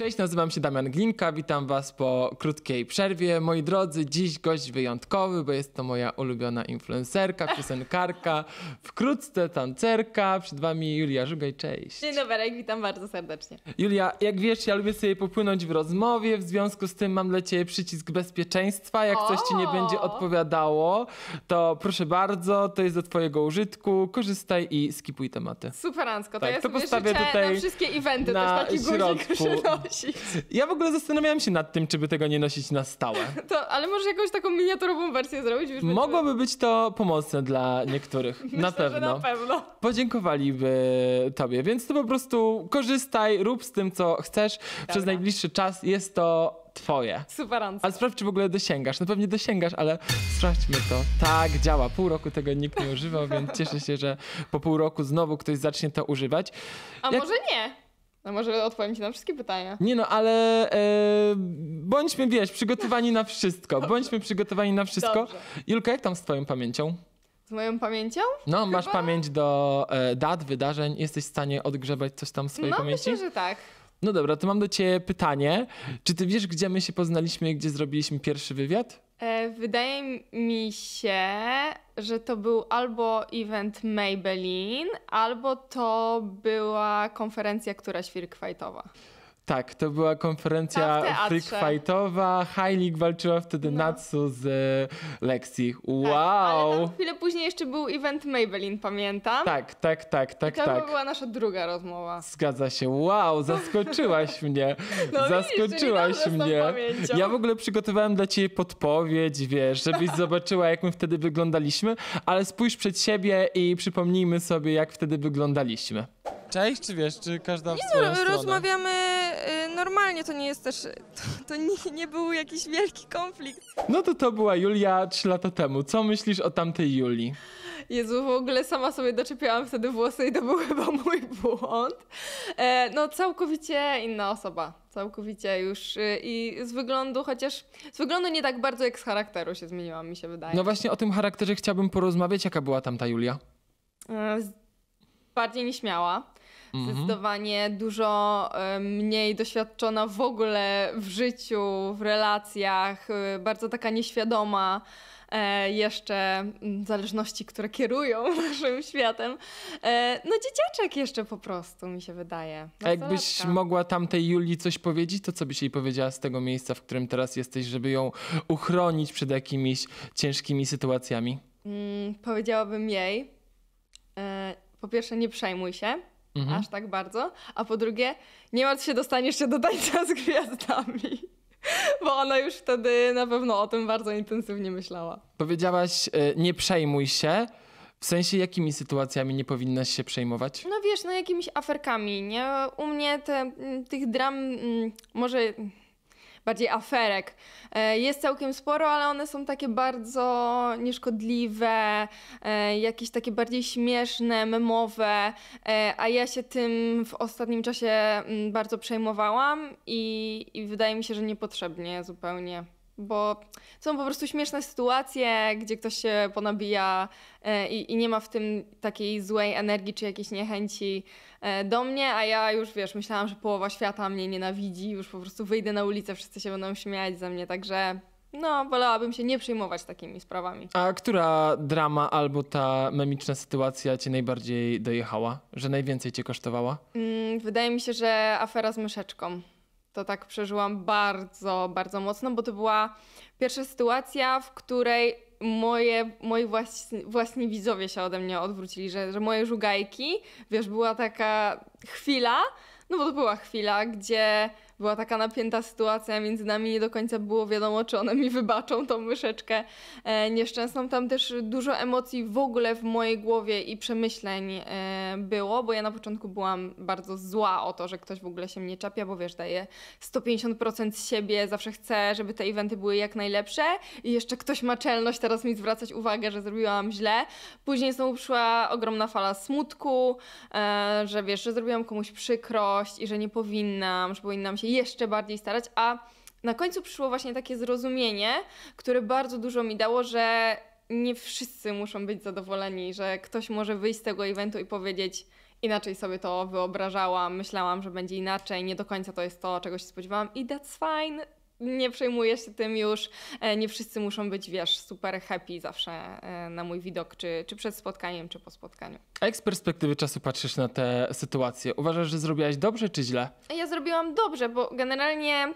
Cześć, nazywam się Damian Glinka, witam Was po krótkiej przerwie. Moi drodzy, dziś gość wyjątkowy, bo jest to moja ulubiona influencerka, piosenkarka, wkrótce tancerka. Przed Wami Julia Żugaj, cześć. Dzień dobry, witam bardzo serdecznie. Julia, jak wiesz, ja lubię sobie popłynąć w rozmowie, w związku z tym mam dla Ciebie przycisk bezpieczeństwa. Jak o! coś Ci nie będzie odpowiadało, to proszę bardzo, to jest do Twojego użytku, korzystaj i skipuj tematy. Superansko, to tak, ja to sobie postawię tutaj na wszystkie eventy, na też taki środku. guzik nosić. Ja w ogóle zastanawiałem się nad tym, czy by tego nie nosić na stałe. To, ale może jakąś taką miniaturową wersję zrobić? Już Mogłoby być to pomocne dla niektórych. Myślę, na pewno. Że na pewno. Podziękowaliby tobie, więc to po prostu korzystaj, rób z tym, co chcesz. Dobra. Przez najbliższy czas jest to twoje. Superancko. Ale sprawdź, czy w ogóle dosięgasz. No pewnie dosięgasz, ale sprawdźmy to. Tak, działa. Pół roku tego nikt nie używał, więc cieszę się, że po pół roku znowu ktoś zacznie to używać. A Jak... może nie? No może odpowiem ci na wszystkie pytania. Nie no, ale e, bądźmy, wiesz, przygotowani na wszystko. Bądźmy przygotowani na wszystko. Dobrze. Julka, jak tam z twoją pamięcią? Z moją pamięcią? No, Chyba? masz pamięć do e, dat, wydarzeń. Jesteś w stanie odgrzebać coś tam z swojej no, pamięci? No myślę, że tak. No dobra, to mam do ciebie pytanie. Czy ty wiesz, gdzie my się poznaliśmy i gdzie zrobiliśmy pierwszy wywiad? E, wydaje mi się, że to był albo event Maybelline, albo to była konferencja któraś firkwajtowa. Tak, to była konferencja tak, freak fightowa. Heilig walczyła wtedy no. Natsu z e, Lexi. Wow! Tak, ale tam chwilę później jeszcze był event Maybelline, pamiętam. Tak, tak, tak, tak, I to tak. To była nasza druga rozmowa. Zgadza się. Wow, zaskoczyłaś mnie. No zaskoczyłaś widzisz, mnie. Ja w ogóle przygotowałem dla ciebie podpowiedź, wiesz, żebyś zobaczyła, jak my wtedy wyglądaliśmy, ale spójrz przed siebie i przypomnijmy sobie, jak wtedy wyglądaliśmy. Cześć, czy wiesz, czy każda w Nie, no, swoją no, rozmawiamy normalnie, to nie jest też, to, to nie, nie, był jakiś wielki konflikt. No to to była Julia 3 lata temu. Co myślisz o tamtej Julii? Jezu, w ogóle sama sobie doczepiałam wtedy włosy i to był chyba mój błąd. E, no całkowicie inna osoba, całkowicie już y, i z wyglądu, chociaż z wyglądu nie tak bardzo jak z charakteru się zmieniłam, mi się wydaje. No właśnie o tym charakterze chciałbym porozmawiać. Jaka była tamta Julia? E, bardziej nieśmiała mhm. zdecydowanie dużo e, mniej doświadczona w ogóle w życiu, w relacjach, e, bardzo taka nieświadoma. E, jeszcze zależności, które kierują naszym światem. E, no dzieciaczek jeszcze po prostu, mi się wydaje. A jakbyś mogła tamtej Julii coś powiedzieć, to co byś jej powiedziała z tego miejsca, w którym teraz jesteś, żeby ją uchronić przed jakimiś ciężkimi sytuacjami? Mm, powiedziałabym jej, e, po pierwsze nie przejmuj się, Mhm. Aż tak bardzo. A po drugie, nie martw się, dostaniesz się do tańca z gwiazdami. Bo ona już wtedy na pewno o tym bardzo intensywnie myślała. Powiedziałaś, e, nie przejmuj się. W sensie, jakimi sytuacjami nie powinnaś się przejmować? No wiesz, no jakimiś aferkami, nie? U mnie te, tych dram, może bardziej aferek. E, jest całkiem sporo, ale one są takie bardzo nieszkodliwe, e, jakieś takie bardziej śmieszne, memowe, e, a ja się tym w ostatnim czasie mm, bardzo przejmowałam i, i wydaje mi się, że niepotrzebnie zupełnie bo są po prostu śmieszne sytuacje, gdzie ktoś się ponabija e, i, i, nie ma w tym takiej złej energii czy jakiejś niechęci e, do mnie, a ja już wiesz, myślałam, że połowa świata mnie nienawidzi, już po prostu wyjdę na ulicę, wszyscy się będą śmiać ze mnie, także no, wolałabym się nie przejmować takimi sprawami. A która drama albo ta memiczna sytuacja cię najbardziej dojechała, że najwięcej cię kosztowała? Mm, wydaje mi się, że afera z myszeczką to tak przeżyłam bardzo, bardzo mocno, bo to była pierwsza sytuacja, w której moje, moi własni, widzowie się ode mnie odwrócili, że, że moje żugajki, wiesz, była taka chwila, no bo to była chwila, gdzie była taka napięta sytuacja między nami, nie do końca było wiadomo, czy one mi wybaczą tą myszeczkę e, nieszczęsną. Tam też dużo emocji w ogóle w mojej głowie i przemyśleń e, było, bo ja na początku byłam bardzo zła o to, że ktoś w ogóle się mnie czapia, bo wiesz, daje 150% z siebie, zawsze chcę, żeby te eventy były jak najlepsze i jeszcze ktoś ma czelność teraz mi zwracać uwagę, że zrobiłam źle. Później znowu przyszła ogromna fala smutku, e, że wiesz, że zrobiłam komuś przykrość i że nie powinnam, że powinnam się jeszcze bardziej starać, a na końcu przyszło właśnie takie zrozumienie, które bardzo dużo mi dało, że nie wszyscy muszą być zadowoleni, że ktoś może wyjść z tego eventu i powiedzieć inaczej sobie to wyobrażałam, myślałam, że będzie inaczej, nie do końca to jest to, czego się spodziewałam i that's fine, nie przejmuję się tym już. E, nie wszyscy muszą być, wiesz, super happy zawsze e, na mój widok, czy, czy przed spotkaniem, czy po spotkaniu. A jak z perspektywy czasu patrzysz na tę sytuację? Uważasz, że zrobiłaś dobrze, czy źle? Ja zrobiłam dobrze, bo generalnie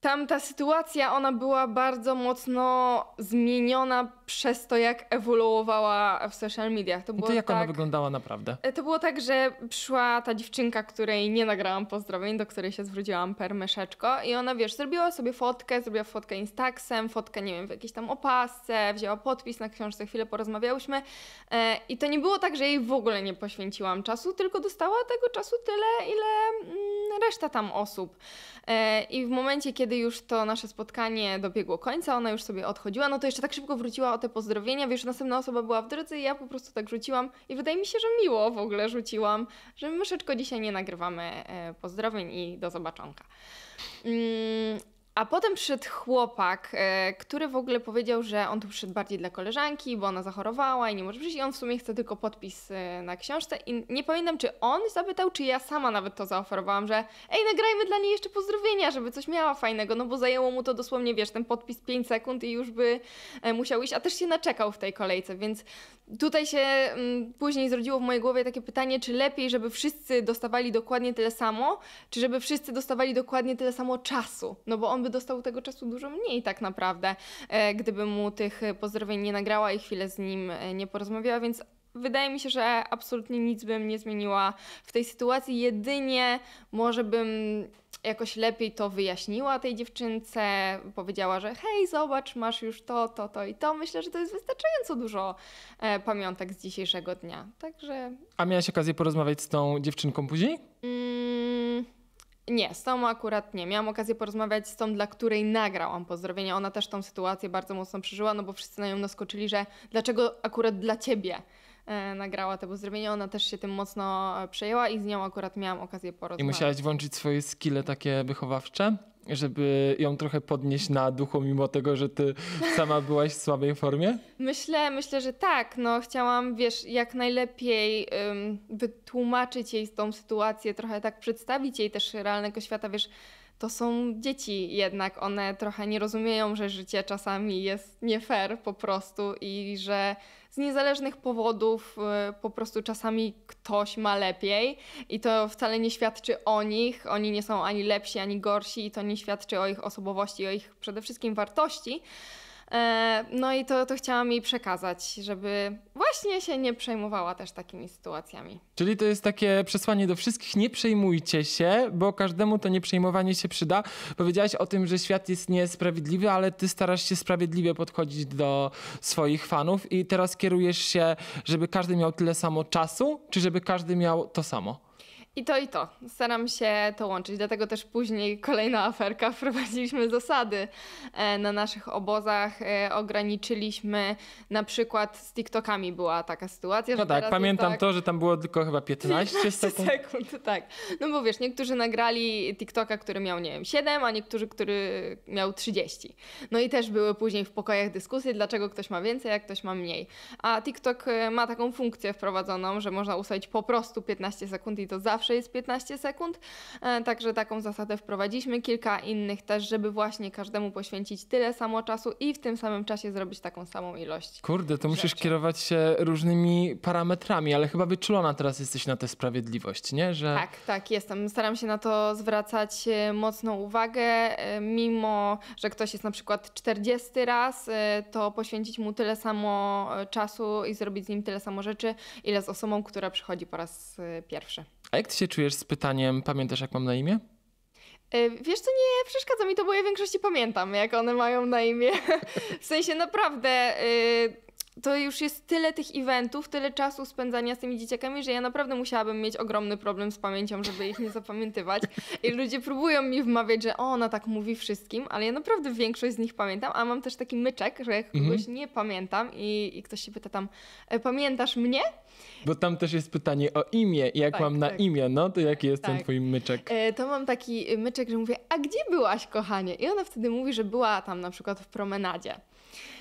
tam ta sytuacja, ona była bardzo mocno zmieniona przez to, jak ewoluowała w social mediach. To, było to jak tak, ona wyglądała naprawdę? E, to było tak, że przyszła ta dziewczynka, której nie nagrałam pozdrowień, do której się zwróciłam per myszeczko i ona, wiesz, zrobiła sobie fotkę, zrobiła fotkę Instaxem, fotkę, nie wiem, w jakiejś tam opasce, wzięła podpis na książce, chwilę porozmawiałyśmy e, i to nie było tak, że jej w ogóle nie poświęciłam czasu, tylko dostała tego czasu tyle, ile mm, reszta tam osób. E, I w momencie, kiedy kiedy już to nasze spotkanie dobiegło końca, ona już sobie odchodziła, no to jeszcze tak szybko wróciła o te pozdrowienia, wiesz, następna osoba była w drodze i ja po prostu tak rzuciłam i wydaje mi się, że miło w ogóle rzuciłam, że my troszeczkę dzisiaj nie nagrywamy e, pozdrowień i do zobaczonka. Mm, a potem przyszedł chłopak, e, który w ogóle powiedział, że on tu przyszedł bardziej dla koleżanki, bo ona zachorowała i nie może przyjść i on w sumie chce tylko podpis e, na książce i nie pamiętam, czy on zapytał, czy ja sama nawet to zaoferowałam, że ej, nagrajmy dla niej jeszcze pozdrowienia, żeby coś miała fajnego, no bo zajęło mu to dosłownie, wiesz, ten podpis 5 sekund i już by e, musiał iść, a też się naczekał w tej kolejce, więc tutaj się mm, później zrodziło w mojej głowie takie pytanie, czy lepiej, żeby wszyscy dostawali dokładnie tyle samo, czy żeby wszyscy dostawali dokładnie tyle samo czasu, no bo on on by dostał tego czasu dużo mniej tak naprawdę, e, gdyby mu tych pozdrowień nie nagrała i chwilę z nim e, nie porozmawiała, więc wydaje mi się, że absolutnie nic bym nie zmieniła w tej sytuacji. Jedynie może bym jakoś lepiej to wyjaśniła tej dziewczynce, powiedziała, że hej, zobacz, masz już to, to, to i to. Myślę, że to jest wystarczająco dużo e, pamiątek z dzisiejszego dnia. Także. A miałaś okazję porozmawiać z tą dziewczynką później? Mm nie, z tą akurat nie. Miałam okazję porozmawiać z tą, dla której nagrałam pozdrowienie. Ona też tą sytuację bardzo mocno przeżyła, no bo wszyscy na nią naskoczyli, że dlaczego akurat dla ciebie e, nagrała te pozdrowienie. Ona też się tym mocno e, przejęła i z nią akurat miałam okazję porozmawiać. I musiałaś włączyć swoje skille takie wychowawcze? żeby ją trochę podnieść na duchu, mimo tego, że ty sama byłaś w słabej formie? Myślę, myślę, że tak. No, chciałam, wiesz, jak najlepiej wytłumaczyć jej tą sytuację, trochę tak przedstawić jej też realnego świata, wiesz, to są dzieci jednak. One trochę nie rozumieją, że życie czasami jest nie fair po prostu i że z niezależnych powodów y, po prostu czasami ktoś ma lepiej i to wcale nie świadczy o nich. Oni nie są ani lepsi, ani gorsi i to nie świadczy o ich osobowości, o ich przede wszystkim wartości. E, no i to, to chciałam jej przekazać, żeby właśnie się nie przejmowała też takimi sytuacjami. Czyli to jest takie przesłanie do wszystkich, nie przejmujcie się, bo każdemu to nie przejmowanie się przyda. Powiedziałaś o tym, że świat jest niesprawiedliwy, ale ty starasz się sprawiedliwie podchodzić do swoich fanów i teraz kierujesz się, żeby każdy miał tyle samo czasu, czy żeby każdy miał to samo? I to i to. Staram się to łączyć. Dlatego też później kolejna aferka. Wprowadziliśmy zasady e, na naszych obozach. E, ograniczyliśmy na przykład z TikTokami była taka sytuacja. No tak, pamiętam tak... to, że tam było tylko chyba 15, 15 sekund. sekund. Tak. No bo wiesz, niektórzy nagrali TikToka, który miał, nie wiem, 7, a niektórzy, który miał 30. No i też były później w pokojach dyskusje, dlaczego ktoś ma więcej, a ktoś ma mniej. A TikTok e, ma taką funkcję wprowadzoną, że można ustawić po prostu 15 sekund i to zawsze zawsze jest 15 sekund, e, także taką zasadę wprowadziliśmy, kilka innych też, żeby właśnie każdemu poświęcić tyle samo czasu i w tym samym czasie zrobić taką samą ilość. Kurde, to musisz kierować się różnymi parametrami, ale chyba wyczulona teraz jesteś na tę sprawiedliwość, nie? Że... Tak, tak, jestem. Staram się na to zwracać e, mocną uwagę, e, mimo że ktoś jest na przykład 40 raz, to poświęcić mu tyle samo czasu i zrobić z nim tyle samo rzeczy, ile z osobą, która przychodzi po raz pierwszy. A jak ty się czujesz z pytaniem, pamiętasz jak mam na imię? E, wiesz co, nie przeszkadza mi to, bo ja w większości pamiętam, jak one mają na imię. W sensie naprawdę y, to już jest tyle tych eventów, tyle czasu spędzania z tymi dzieciakami, że ja naprawdę musiałabym mieć ogromny problem z pamięcią, żeby ich nie zapamiętywać. I ludzie próbują mi wmawiać, że o, ona tak mówi wszystkim, ale ja naprawdę większość z nich pamiętam, a mam też taki myczek, że jak mhm. kogoś mhm. nie pamiętam i, i, ktoś się pyta tam, e, pamiętasz mnie? Bo tam też jest pytanie o imię i jak tak, mam tak. na imię, no to jaki jest tak. ten twój myczek? E, to mam taki myczek, że mówię, a gdzie byłaś kochanie? I ona wtedy mówi, że była tam na przykład w promenadzie.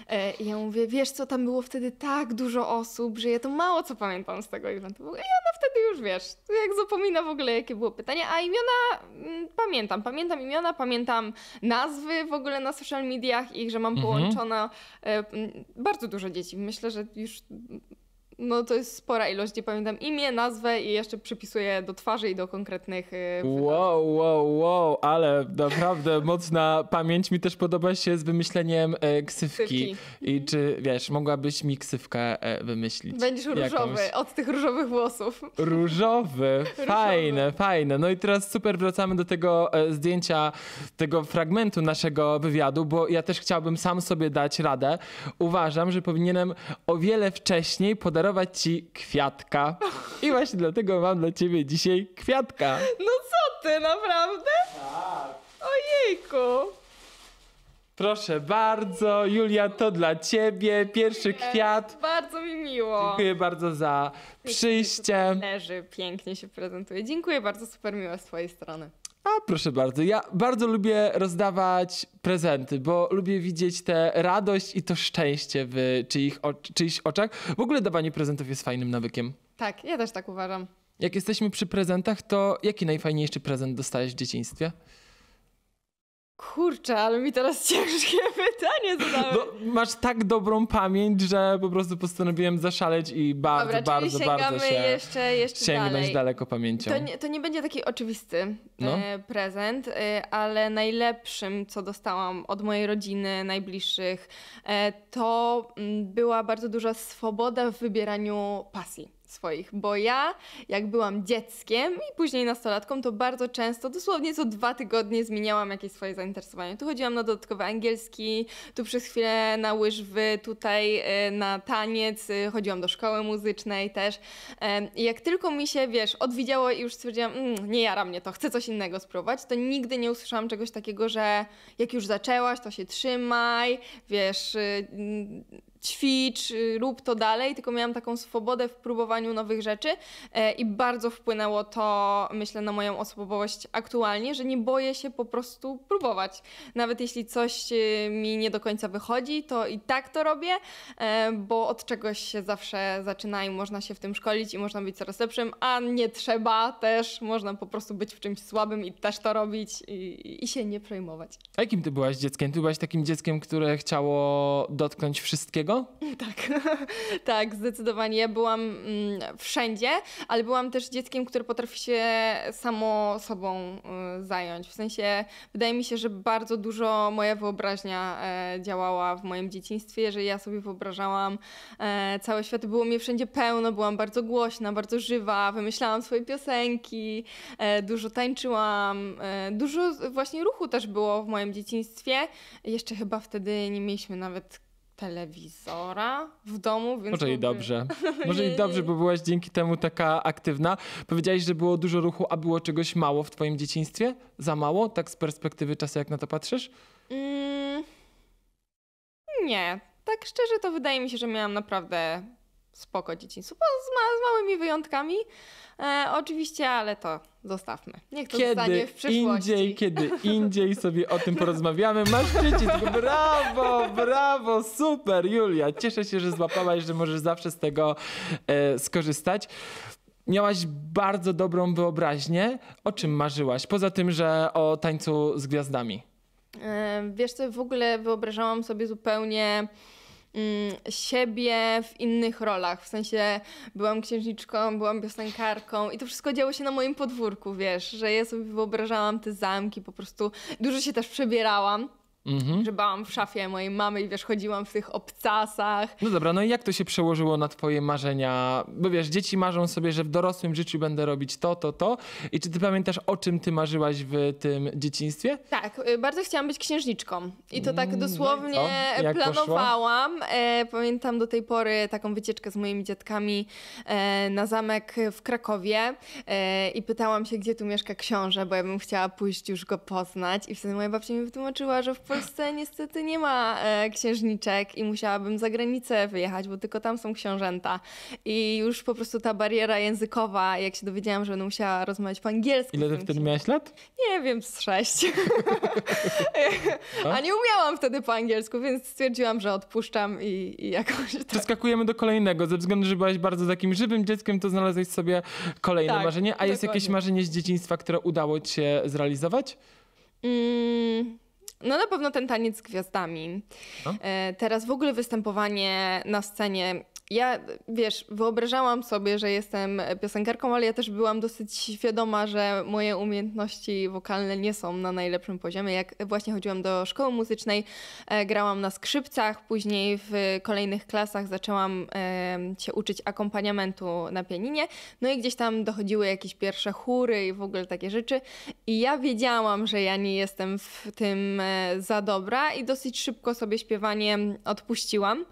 E, I ja mówię, wiesz co, tam było wtedy tak dużo osób, że ja to mało co pamiętam z tego eventu. I ona wtedy już, wiesz, jak zapomina w ogóle, jakie było pytanie, a imiona mm, pamiętam, pamiętam imiona, pamiętam nazwy w ogóle na social mediach ich, że mam mhm. połączone e, bardzo dużo dzieci. Myślę, że już no to jest spora ilość, gdzie pamiętam imię, nazwę i jeszcze przypisuję do twarzy i do konkretnych. Y, wow, wow, wow, ale naprawdę mocna pamięć. Mi też podoba się z wymyśleniem e, ksywki. ksywki. I czy wiesz, mogłabyś mi ksywkę e, wymyślić? Będziesz jakąś. różowy od tych różowych włosów. Różowy, fajne, różowy. fajne. No i teraz super wracamy do tego e, zdjęcia, tego fragmentu naszego wywiadu, bo ja też chciałbym sam sobie dać radę. Uważam, że powinienem o wiele wcześniej podarować darować ci kwiatka. I właśnie dlatego mam dla ciebie dzisiaj kwiatka. No co ty, naprawdę? Tak. Ojejku. Proszę bardzo, Julia, to dla ciebie pierwszy kwiat. Bardzo mi miło. Dziękuję bardzo za przyjście. Leży, pięknie się prezentuje. Dziękuję bardzo, super miła z twojej strony. A proszę bardzo, ja bardzo lubię rozdawać prezenty, bo lubię widzieć tę radość i to szczęście w czyich, czyichś oczach. W ogóle dawanie prezentów jest fajnym nawykiem. Tak, ja też tak uważam. Jak jesteśmy przy prezentach, to jaki najfajniejszy prezent dostałeś w dzieciństwie? Kurczę, ale mi teraz ciężkie pytanie zadałeś. No, masz tak dobrą pamięć, że po prostu postanowiłem zaszaleć i bardzo, Dobra, bardzo, bardzo się jeszcze, jeszcze sięgnąć dalej. daleko pamięcią. To nie, to nie będzie taki oczywisty e, no. e, prezent, e, ale najlepszym, co dostałam od mojej rodziny, najbliższych, e, to mm, była bardzo duża swoboda w wybieraniu pasji swoich, bo ja, jak byłam dzieckiem i później nastolatką, to bardzo często, dosłownie co dwa tygodnie zmieniałam jakieś swoje zainteresowanie. Tu chodziłam na dodatkowy angielski, tu przez chwilę na łyżwy, tutaj y, na taniec, y, chodziłam do szkoły muzycznej też. I jak tylko mi się, wiesz, odwidziało i już stwierdziłam, mmm, nie jara mnie to, chcę coś innego spróbować, to nigdy nie usłyszałam czegoś takiego, że jak już zaczęłaś, to się trzymaj, wiesz, y, ćwicz, y, rób to dalej, tylko miałam taką swobodę w próbowaniu nowych rzeczy e, i bardzo wpłynęło to, myślę, na moją osobowość aktualnie, że nie boję się po prostu próbować. Nawet jeśli coś y, mi nie do końca wychodzi, to i tak to robię, e, bo od czegoś się zawsze zaczyna i można się w tym szkolić i można być coraz lepszym, a nie trzeba też, można po prostu być w czymś słabym i też to robić i, i się nie przejmować. A jakim ty byłaś dzieckiem? Ty byłaś takim dzieckiem, które chciało dotknąć wszystkiego, tak, tak, zdecydowanie. Ja byłam mm, wszędzie, ale byłam też dzieckiem, które potrafi się samo sobą y, zająć. W sensie, wydaje mi się, że bardzo dużo moja wyobraźnia y, działała w moim dzieciństwie, że ja sobie wyobrażałam y, cały świat. Było mnie wszędzie pełno, byłam bardzo głośna, bardzo żywa, wymyślałam swoje piosenki, e, dużo tańczyłam, dużo właśnie ruchu też było w moim dzieciństwie. Jeszcze chyba wtedy nie mieliśmy nawet telewizora w domu, więc... Może i dobrze. Może i dobrze, bo byłaś dzięki temu taka aktywna. Powiedziałaś, że było dużo ruchu, a było czegoś mało w twoim dzieciństwie? Za mało? Tak z perspektywy czasu, jak na to patrzysz? Mm, nie. Tak szczerze to wydaje mi się, że miałam naprawdę spoko dzieciństwo, z, ma, z małymi wyjątkami e, oczywiście, ale to zostawmy. Niech to kiedy zostanie w przyszłości. Indziej, kiedy indziej sobie o tym porozmawiamy. Masz przycisk, brawo, brawo, super Julia. Cieszę się, że złapałaś, że możesz zawsze z tego e, skorzystać miałaś bardzo dobrą wyobraźnię. O czym marzyłaś? Poza tym, że o tańcu z gwiazdami. E, wiesz co, w ogóle wyobrażałam sobie zupełnie Mm, siebie w innych rolach. W sensie byłam księżniczką, byłam piosenkarką i to wszystko działo się na moim podwórku, wiesz, że ja sobie wyobrażałam te zamki, po prostu dużo się też przebierałam. Mhm. Grzebałam w szafie mojej mamy i wiesz, chodziłam w tych obcasach. No dobra, no i jak to się przełożyło na twoje marzenia? Bo wiesz, dzieci marzą sobie, że w dorosłym życiu będę robić to, to, to. I czy ty pamiętasz, o czym ty marzyłaś w tym dzieciństwie? Tak, y, bardzo chciałam być księżniczką. I to tak mm, dosłownie no planowałam. E, pamiętam do tej pory taką wycieczkę z moimi dziadkami e, na zamek w Krakowie e, i pytałam się, gdzie tu mieszka książę, bo ja bym chciała pójść już go poznać. I wtedy moja babcia mi wytłumaczyła, że w Polsce Polsce niestety nie ma e, księżniczek i musiałabym za granicę wyjechać, bo tylko tam są książęta. I już po prostu ta bariera językowa, jak się dowiedziałam, że będę musiała rozmawiać po angielsku. Ile ty wtedy miałaś lat? Nie wiem, z sześć. A nie umiałam wtedy po angielsku, więc stwierdziłam, że odpuszczam i, i jakoś tak. Przeskakujemy do kolejnego. Ze względu, że byłaś bardzo takim żywym dzieckiem, to znalazłeś sobie kolejne tak, marzenie. A jest jakieś marzenie z dzieciństwa, które udało ci się zrealizować? Mm, no na pewno ten taniec z gwiazdami. No. E, teraz w ogóle występowanie na scenie ja, wiesz, wyobrażałam sobie, że jestem piosenkarką, ale ja też byłam dosyć świadoma, że moje umiejętności wokalne nie są na najlepszym poziomie. Jak właśnie chodziłam do szkoły muzycznej, e, grałam na skrzypcach, później w kolejnych klasach zaczęłam e, się uczyć akompaniamentu na pianinie, no i gdzieś tam dochodziły jakieś pierwsze chóry i w ogóle takie rzeczy. I ja wiedziałam, że ja nie jestem w tym e, za dobra i dosyć szybko sobie śpiewanie odpuściłam.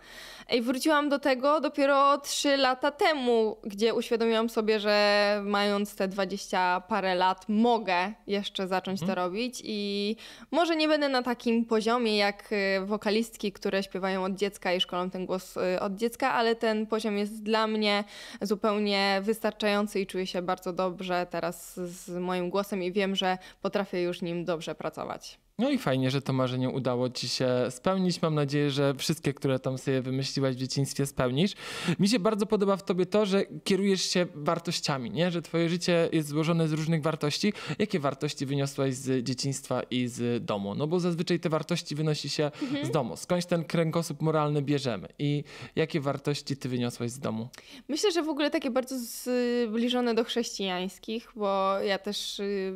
I wróciłam do tego dopiero 3 lata temu, gdzie uświadomiłam sobie, że mając te 20 parę lat mogę jeszcze zacząć to mhm. robić i może nie będę na takim poziomie jak y, wokalistki, które śpiewają od dziecka i szkolą ten głos y, od dziecka, ale ten poziom jest dla mnie zupełnie wystarczający i czuję się bardzo dobrze teraz z moim głosem i wiem, że potrafię już nim dobrze pracować. No i fajnie, że to marzenie udało ci się spełnić. Mam nadzieję, że wszystkie, które tam sobie wymyśliłaś w dzieciństwie, spełnisz. Mi się bardzo podoba w tobie to, że kierujesz się wartościami, nie? że twoje życie jest złożone z różnych wartości. Jakie wartości wyniosłaś z dzieciństwa i z domu? No bo zazwyczaj te wartości wynosi się mhm. z domu. Skądś ten kręgosłup moralny bierzemy i jakie wartości ty wyniosłaś z domu? Myślę, że w ogóle takie bardzo zbliżone do chrześcijańskich, bo ja też y,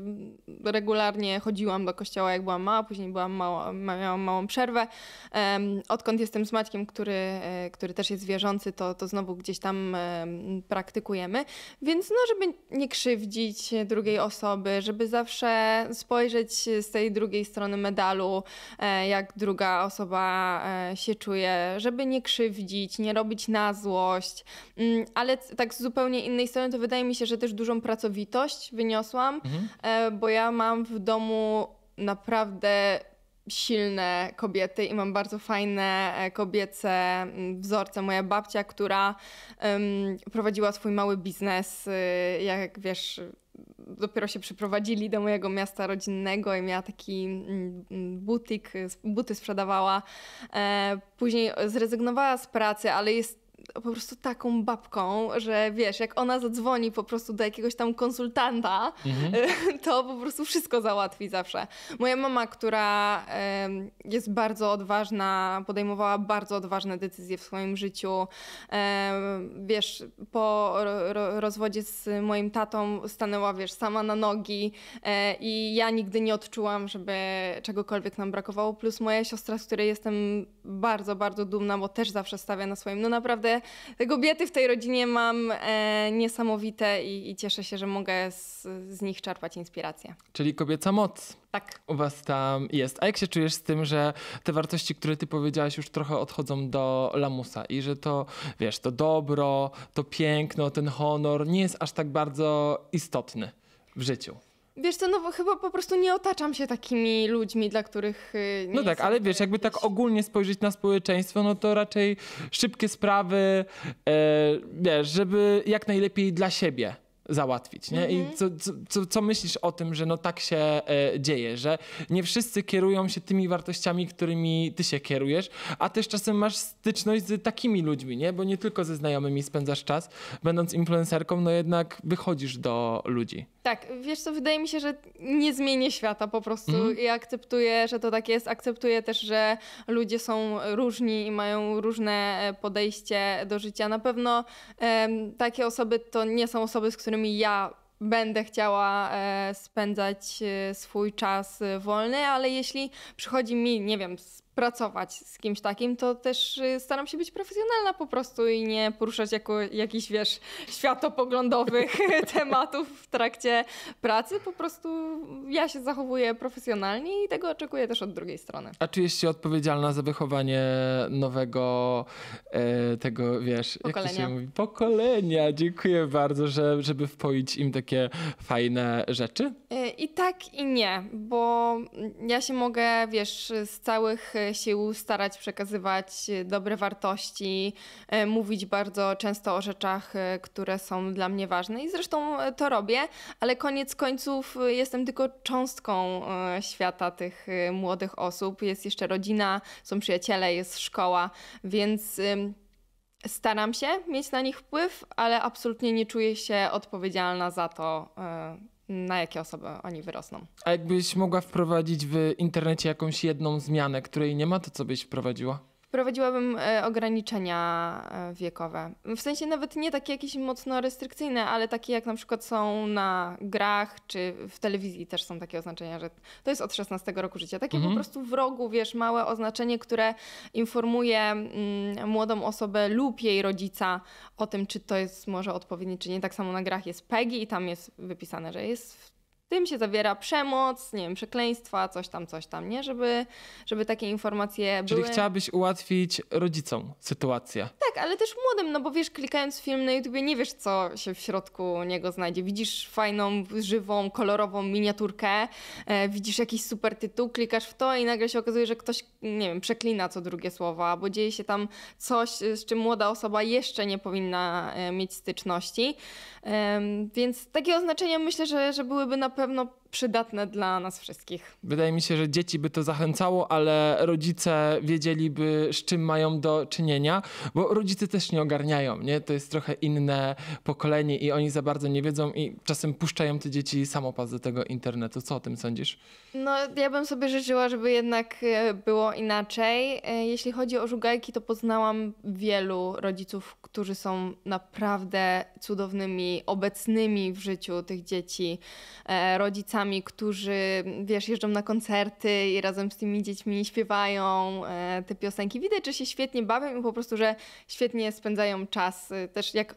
regularnie chodziłam do kościoła, jak byłam mała mała, później byłam mała, miałam małą przerwę. Odkąd jestem z Maćkiem, który, e, który też jest wierzący, to, to znowu gdzieś tam praktykujemy. Więc no, żeby nie krzywdzić drugiej osoby, żeby zawsze spojrzeć z tej drugiej strony medalu, e, jak druga osoba e, się czuje, żeby nie krzywdzić, nie robić na złość, mm, ale tak z zupełnie innej strony to wydaje mi się, że też dużą pracowitość wyniosłam, mhm. bo ja mam w domu naprawdę silne kobiety i mam bardzo fajne e, kobiece mm, wzorce. Moja babcia, która um, prowadziła swój mały biznes, y, jak wiesz, dopiero się przyprowadzili do mojego miasta rodzinnego i miała taki mm, mm, butik, buty sprzedawała. E, później zrezygnowała z pracy, ale jest po prostu taką babką, że wiesz, jak ona zadzwoni po prostu do jakiegoś tam konsultanta, mhm. to po prostu wszystko załatwi zawsze. Moja mama, która jest bardzo odważna, podejmowała bardzo odważne decyzje w swoim życiu. Wiesz, po rozwodzie z moim tatą stanęła, wiesz, sama na nogi e, i ja nigdy nie odczułam, żeby czegokolwiek nam brakowało. Plus moja siostra, z której jestem bardzo, bardzo dumna, bo też zawsze stawia na swoim. No naprawdę te kobiety w tej rodzinie mam e, niesamowite i, i, cieszę się, że mogę z, z nich czerpać inspirację. Czyli kobieca moc. Tak. U was tam jest. A jak się czujesz z tym, że te wartości, które ty powiedziałaś, już trochę odchodzą do lamusa i że to, wiesz, to dobro, to piękno, ten honor nie jest aż tak bardzo istotny w życiu? Wiesz co, no chyba po prostu nie otaczam się takimi ludźmi, dla których... Y, nie no tak, ale wiesz, jakby jakieś... tak ogólnie spojrzeć na społeczeństwo, no to raczej szybkie sprawy, e, wiesz, żeby jak najlepiej dla siebie załatwić. Nie? I mhm. co, co, co myślisz o tym, że no tak się e, dzieje, że nie wszyscy kierują się tymi wartościami, którymi ty się kierujesz, a też czasem masz styczność z takimi ludźmi, nie? bo nie tylko ze znajomymi spędzasz czas, będąc influencerką, no jednak wychodzisz do ludzi. Tak, wiesz co, wydaje mi się, że nie zmienię świata po prostu mhm. i akceptuję, że to tak jest. Akceptuję też, że ludzie są różni i mają różne e, podejście do życia. Na pewno takie osoby to nie są osoby, z którymi którymi ja będę chciała e, spędzać e, swój czas e, wolny, ale jeśli przychodzi mi, nie wiem, z pracować z kimś takim, to też y, staram się być profesjonalna po prostu i nie poruszać jako, jakichś, wiesz, światopoglądowych tematów w trakcie pracy. Po prostu ja się zachowuję profesjonalnie i tego oczekuję też od drugiej strony. A czy jesteś odpowiedzialna za wychowanie nowego e, tego, wiesz, pokolenia. jak się mówi? Pokolenia. Dziękuję bardzo, że, żeby wpoić im takie fajne rzeczy. E, I tak i nie, bo ja się mogę, wiesz, z całych się starać przekazywać e, dobre wartości, e, mówić bardzo często o rzeczach, e, które są dla mnie ważne i zresztą to robię, ale koniec końców jestem tylko cząstką świata tych młodych osób. Jest jeszcze rodzina, są przyjaciele, jest szkoła, więc staram się mieć na nich wpływ, ale absolutnie nie czuję się odpowiedzialna za to, na jakie osoby oni wyrosną. A jakbyś mogła wprowadzić w internecie jakąś jedną zmianę, której nie ma, to co byś wprowadziła? wprowadziłabym e, ograniczenia e, wiekowe. W sensie nawet nie takie jakieś mocno restrykcyjne, ale takie jak na przykład są na grach czy w telewizji też są takie oznaczenia, że to jest od 16 roku życia. Takie mhm. po prostu w rogu, wiesz, małe oznaczenie, które informuje mm, młodą osobę lub jej rodzica o tym, czy to jest może odpowiednie, czy nie. Tak samo na grach jest PEGI i tam jest wypisane, że jest tym się zawiera przemoc, nie wiem, przekleństwa, coś tam, coś tam, nie? Żeby, żeby takie informacje Czyli były. chciałabyś ułatwić rodzicom sytuację. Tak, ale też młodym, no bo wiesz, klikając film na YouTubie nie wiesz, co się w środku niego znajdzie. Widzisz fajną, żywą, kolorową miniaturkę, e, widzisz jakiś super tytuł, klikasz w to i nagle się okazuje, że ktoś, nie wiem, przeklina co drugie słowo, albo dzieje się tam coś, z czym młoda osoba jeszcze nie powinna e, mieć styczności. E, więc takie oznaczenia myślę, że, że byłyby na pewno pewno przydatne dla nas wszystkich. Wydaje mi się, że dzieci by to zachęcało, ale rodzice wiedzieliby, z czym mają do czynienia, bo rodzice też nie ogarniają, nie? To jest trochę inne pokolenie i oni za bardzo nie wiedzą i czasem puszczają te dzieci samopas do tego internetu. Co o tym sądzisz? No, ja bym sobie życzyła, żeby jednak e, było inaczej. E, jeśli chodzi o żugajki, to poznałam wielu rodziców, którzy są naprawdę cudownymi, obecnymi w życiu tych dzieci e, rodzicami rodzicami, którzy wiesz, jeżdżą na koncerty i razem z tymi dziećmi śpiewają e, te piosenki. Widać, że się świetnie bawią i po prostu, że świetnie spędzają czas. E, też jak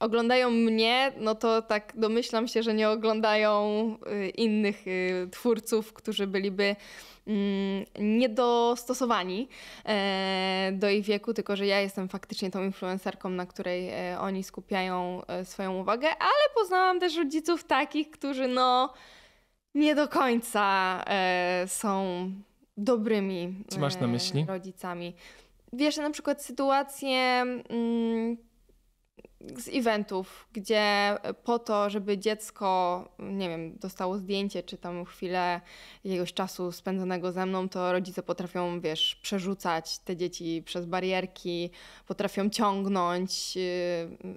oglądają mnie, no to tak domyślam się, że nie oglądają e, innych twórców, którzy byliby mm, niedostosowani do ich wieku, tylko że ja jestem faktycznie tą influencerką, na której oni skupiają swoją uwagę, ale poznałam też rodziców takich, którzy no nie do końca e, są dobrymi Co masz na e, myśli? rodzicami. Wiesz, na przykład sytuacje mm, z eventów, gdzie po to, żeby dziecko, nie wiem, dostało zdjęcie, czy tam chwilę jakiegoś czasu spędzonego ze mną, to rodzice potrafią, wiesz, przerzucać te dzieci przez barierki, potrafią ciągnąć, y,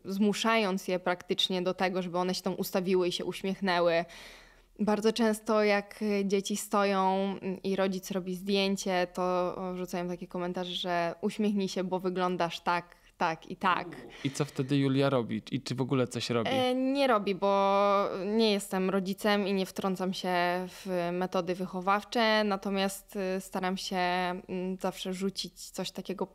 zmuszając je praktycznie do tego, żeby one się tam ustawiły i się uśmiechnęły. Bardzo często, jak e, dzieci stoją mm, i rodzic robi zdjęcie, to rzucają takie komentarze, że uśmiechnij się, bo wyglądasz tak, tak i tak. I co wtedy Julia robi? I czy w ogóle coś robi? E, nie robi, bo nie jestem rodzicem i nie wtrącam się w metody wychowawcze, natomiast e, staram się mm, zawsze rzucić coś takiego,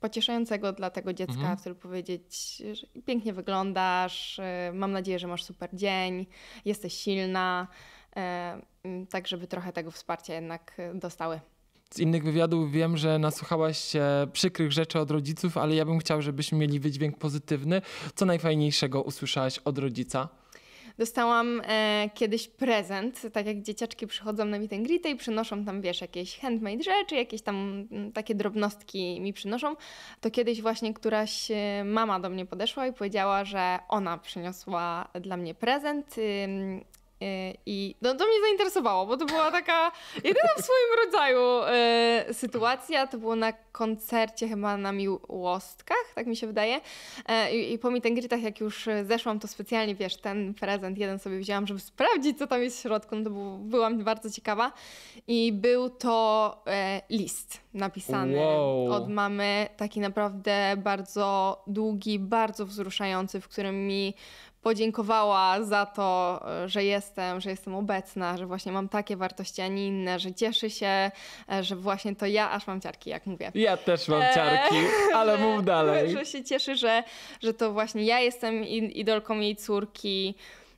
pocieszającego dla tego dziecka, mhm. w którym powiedzieć, że pięknie wyglądasz, y, mam nadzieję, że masz super dzień, jesteś silna, y, mm, tak żeby trochę tego wsparcia jednak y, dostały. Z innych wywiadów wiem, że nasłuchałaś się przykrych rzeczy od rodziców, ale ja bym chciał, żebyśmy mieli wydźwięk pozytywny. Co najfajniejszego usłyszałaś od rodzica? Dostałam e, kiedyś prezent, tak jak dzieciaczki przychodzą na meet and greet i przynoszą tam, wiesz, jakieś handmade rzeczy, jakieś tam m, mm, takie drobnostki mi przynoszą, to kiedyś właśnie któraś e, mama do mnie podeszła i powiedziała, że ona przyniosła dla mnie prezent. Y, E, I no, to mnie zainteresowało, bo to była taka jedyna w swoim rodzaju e, sytuacja. To było na koncercie chyba na Miłostkach, tak mi się wydaje. E, I po mitengrytach, jak już zeszłam, to specjalnie, wiesz, ten prezent jeden sobie wzięłam, żeby sprawdzić, co tam jest w środku. No to był, byłam bardzo ciekawa. I był to list napisany wow. od mamy, taki naprawdę bardzo długi, bardzo wzruszający, w którym mi podziękowała za to, e, że jestem, że jestem obecna, że właśnie mam takie wartości, a nie inne, że cieszy się, e, że właśnie to ja aż mam ciarki, jak mówię. Ja też mam e, ciarki, ale mów dalej. Że się cieszy, że, że to właśnie ja jestem idolką jej córki.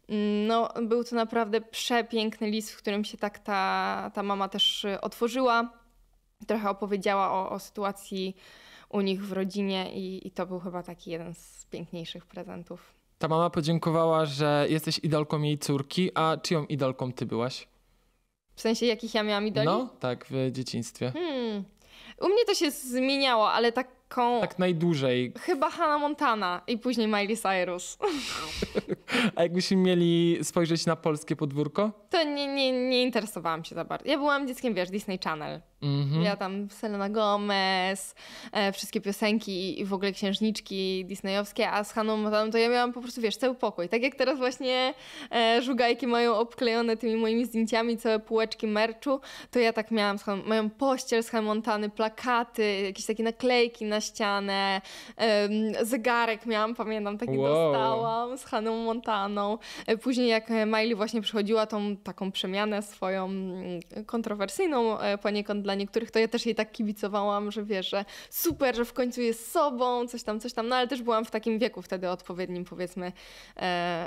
Mm, no, był to naprawdę przepiękny list, w którym się tak ta, ta mama też y, otworzyła, trochę opowiedziała o, o sytuacji u nich w rodzinie i, i to był chyba taki jeden z piękniejszych prezentów. Ta mama podziękowała, że jesteś idolką jej córki, a czyją idolką ty byłaś? W sensie jakich ja miałam idoli? No, tak, w dzieciństwie. Hmm. U mnie to się zmieniało, ale tak taką... Tak najdłużej. Chyba Hannah Montana i później Miley Cyrus. A jakbyśmy mieli spojrzeć na polskie podwórko? To nie, nie, nie interesowałam się za bardzo. Ja byłam dzieckiem, wiesz, Disney Channel. Mm -hmm. Ja tam Selena Gomez, e, wszystkie piosenki i w ogóle księżniczki disneyowskie, a z Haną Montaną to ja miałam po prostu, wiesz, cały pokój. Tak jak teraz właśnie e, żugajki mają obklejone tymi moimi zdjęciami całe półeczki merczu, to ja tak miałam z moją pościel z Haną Montany, plakaty, jakieś takie naklejki na ścianę, zegarek miałam, pamiętam, taki wow. dostałam z Haną Montaną. E, później jak e, Miley właśnie przychodziła tą taką przemianę swoją mm, kontrowersyjną e, poniekąd dla niektórych, to ja też jej tak kibicowałam, że wiesz, że super, że w końcu jest sobą, coś tam, coś tam, no ale też byłam w takim wieku wtedy odpowiednim powiedzmy,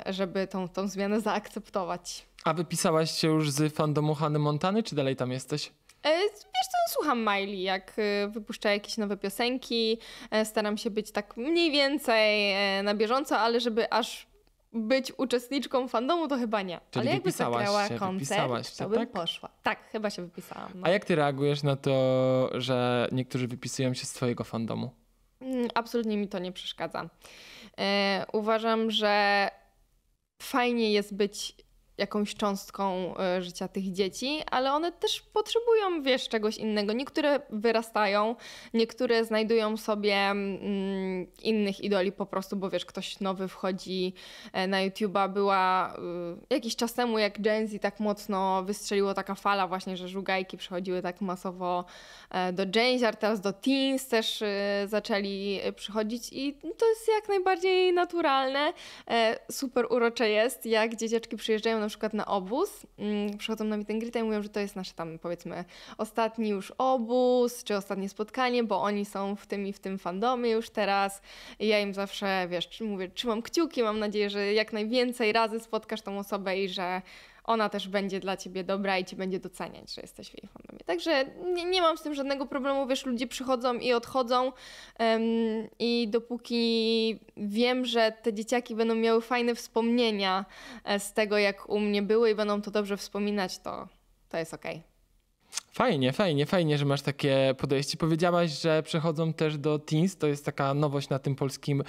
żeby tą, tą zmianę zaakceptować. A wypisałaś się już z fandomu Hany Montany, czy dalej tam jesteś? E, wiesz co, no słucham Miley, jak e, wypuszcza jakieś nowe piosenki, e, staram się być tak mniej więcej na bieżąco, ale żeby aż być uczestniczką fandomu, to chyba nie. Czyli Ale jakby zagrała się, koncert, to bym tak? poszła. Tak, chyba się wypisałam. No. A jak ty reagujesz na to, że niektórzy wypisują się z twojego fandomu? Mm, absolutnie mi to nie przeszkadza. uważam, że fajnie jest być jakąś cząstką e, życia tych dzieci, ale one też potrzebują, wiesz, czegoś innego. Niektóre wyrastają, niektóre znajdują sobie mm, innych idoli po prostu, bo wiesz, ktoś nowy wchodzi e, na YouTube'a. Była e, jakiś czas temu, jak Gen Z tak mocno wystrzeliło taka fala właśnie, że żugajki przychodziły tak masowo do Gen Z, teraz do teens też zaczęli przychodzić i to jest jak najbardziej naturalne. super urocze jest, jak dzieciaczki przyjeżdżają na na przykład na obóz, mm, przychodzą na meet i mówią, że to jest nasze tam powiedzmy ostatni już obóz, czy ostatnie spotkanie, bo oni są w tym i w tym fandomie już teraz. I ja im zawsze, wiesz, mówię, trzymam kciuki, mam nadzieję, że jak najwięcej razy spotkasz tą osobę i że ona też będzie dla ciebie dobra i cię będzie doceniać, że jesteś w jej fandomie. Także nie, nie mam z tym żadnego problemu, wiesz, ludzie przychodzą i odchodzą um, i dopóki wiem, że te dzieciaki będą miały fajne wspomnienia e, z tego, jak u mnie były i będą to dobrze wspominać, to, to jest okej. Okay. Fajnie, fajnie, fajnie, że masz takie podejście. Powiedziałaś, że przechodzą też do Teens, to jest taka nowość na tym polskim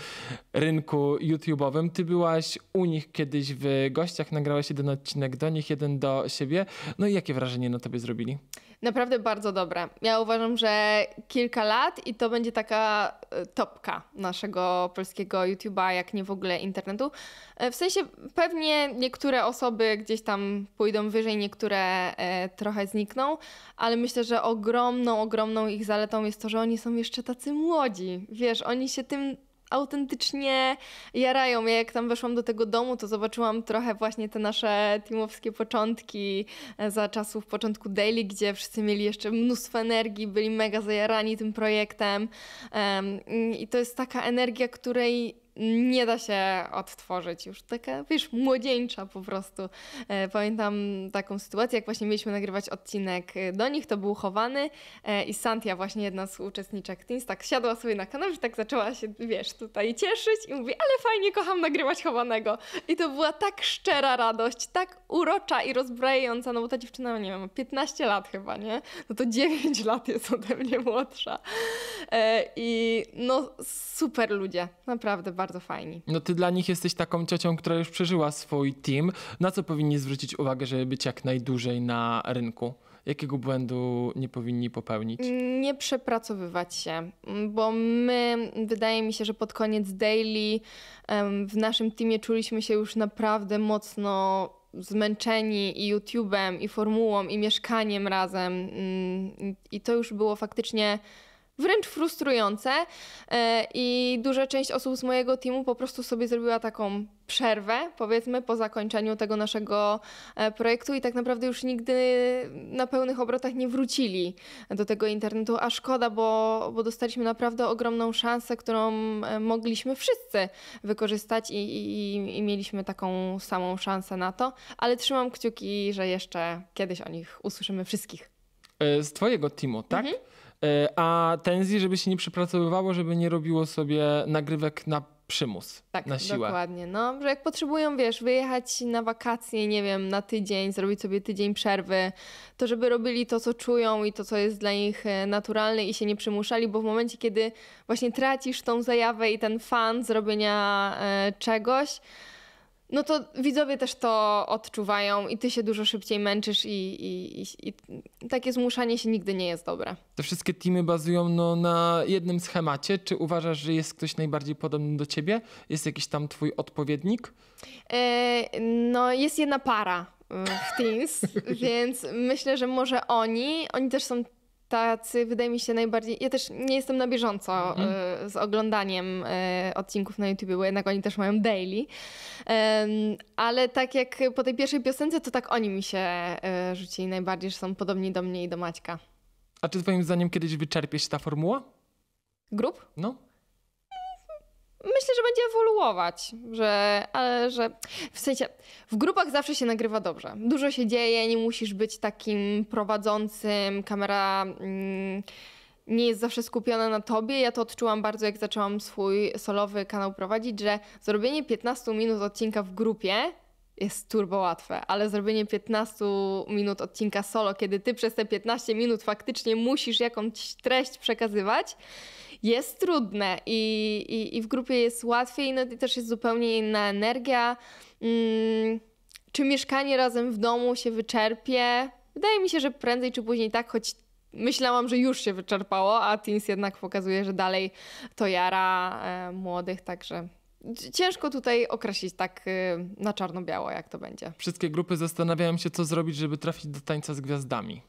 rynku YouTube'owym. Ty byłaś u nich kiedyś w gościach, nagrałaś jeden odcinek do nich, jeden do siebie. No i jakie wrażenie na tobie zrobili? Naprawdę bardzo dobre. Ja uważam, że kilka lat i to będzie taka e, topka naszego polskiego YouTube'a, jak nie w ogóle internetu. E, w sensie pewnie niektóre osoby gdzieś tam pójdą wyżej, niektóre e, trochę znikną, ale myślę, że ogromną, ogromną ich zaletą jest to, że oni są jeszcze tacy młodzi. Wiesz, oni się tym autentycznie jarają ja Jak tam weszłam do tego domu, to zobaczyłam trochę właśnie te nasze teamowskie początki e, za czasów początku daily, gdzie wszyscy mieli jeszcze mnóstwo energii, byli mega zajarani tym projektem. I to jest taka energia, której nie da się odtworzyć już. Taka, wiesz, młodzieńcza po prostu. E, pamiętam taką sytuację, jak właśnie mieliśmy nagrywać odcinek e, do nich, to był chowany e, i Santia, właśnie jedna z uczestniczek Teens, tak siadła sobie na kanapie, tak zaczęła się, wiesz, tutaj cieszyć i mówi, ale fajnie, kocham nagrywać chowanego. I to była tak szczera radość, tak urocza i rozbrajająca, no bo ta dziewczyna, nie wiem, 15 lat chyba, nie? No to 9 lat jest ode mnie młodsza. I no super ludzie, naprawdę bardzo bardzo fajni. No ty dla nich jesteś taką ciocią, która już przeżyła swój team. Na co powinni zwrócić uwagę, żeby być jak najdłużej na rynku? Jakiego błędu nie powinni popełnić? Nie przepracowywać się, bo my, wydaje mi się, że pod koniec daily w naszym teamie czuliśmy się już naprawdę mocno zmęczeni i YouTube'em, i formułą, i mieszkaniem razem. Mm, I to już było faktycznie wręcz frustrujące e, i duża część osób z mojego teamu po prostu sobie zrobiła taką przerwę, powiedzmy, po zakończeniu tego naszego e, projektu i tak naprawdę już nigdy na pełnych obrotach nie wrócili do tego internetu, a szkoda, bo, bo dostaliśmy naprawdę ogromną szansę, którą e, mogliśmy wszyscy wykorzystać i, i, i mieliśmy taką samą szansę na to, ale trzymam kciuki, że jeszcze kiedyś o nich usłyszymy wszystkich. Z twojego teamu, tak? Mhm. E, a tenzji, żeby się nie przepracowywało, żeby nie robiło sobie nagrywek na przymus, tak, na siłę. Tak, dokładnie. No, że jak potrzebują, wiesz, wyjechać na wakacje, nie wiem, na tydzień, zrobić sobie tydzień przerwy, to żeby robili to, co czują i to, co jest dla nich e, naturalne i się nie przymuszali, bo w momencie, kiedy właśnie tracisz tą zajawę i ten fan zrobienia e, czegoś, no to widzowie też to odczuwają i ty się dużo szybciej męczysz i, i, i, i, takie zmuszanie się nigdy nie jest dobre. Te wszystkie teamy bazują no, na jednym schemacie. Czy uważasz, że jest ktoś najbardziej podobny do ciebie? Jest jakiś tam twój odpowiednik? E, no jest jedna para y, w Teams, więc myślę, że może oni, oni też są tacy, wydaje mi się, najbardziej. Ja też nie jestem na bieżąco mhm. E, z oglądaniem e, odcinków na YouTube, bo jednak oni też mają daily. ale tak jak po tej pierwszej piosence, to tak oni mi się e, rzucili najbardziej, że są podobni do mnie i do Maćka. A czy Twoim zdaniem kiedyś wyczerpie się ta formuła? Grup? No. Myślę, że będzie ewoluować, że, ale że w sensie w grupach zawsze się nagrywa dobrze. Dużo się dzieje, nie musisz być takim prowadzącym, kamera mm, nie jest zawsze skupiona na tobie. Ja to odczułam bardzo, jak zaczęłam swój solowy kanał prowadzić, że zrobienie 15 minut odcinka w grupie jest turbo łatwe, ale zrobienie 15 minut odcinka solo, kiedy ty przez te 15 minut faktycznie musisz jakąś treść przekazywać, jest trudne i, i, i w grupie jest łatwiej, no i też jest zupełnie inna energia. Mm, czy mieszkanie razem w domu się wyczerpie? Wydaje mi się, że prędzej czy później tak, choć myślałam, że już się wyczerpało, a Teens jednak pokazuje, że dalej to jara e, młodych, także ciężko tutaj określić tak y, na czarno-biało, jak to będzie. Wszystkie grupy zastanawiają się, co zrobić, żeby trafić do tańca z gwiazdami.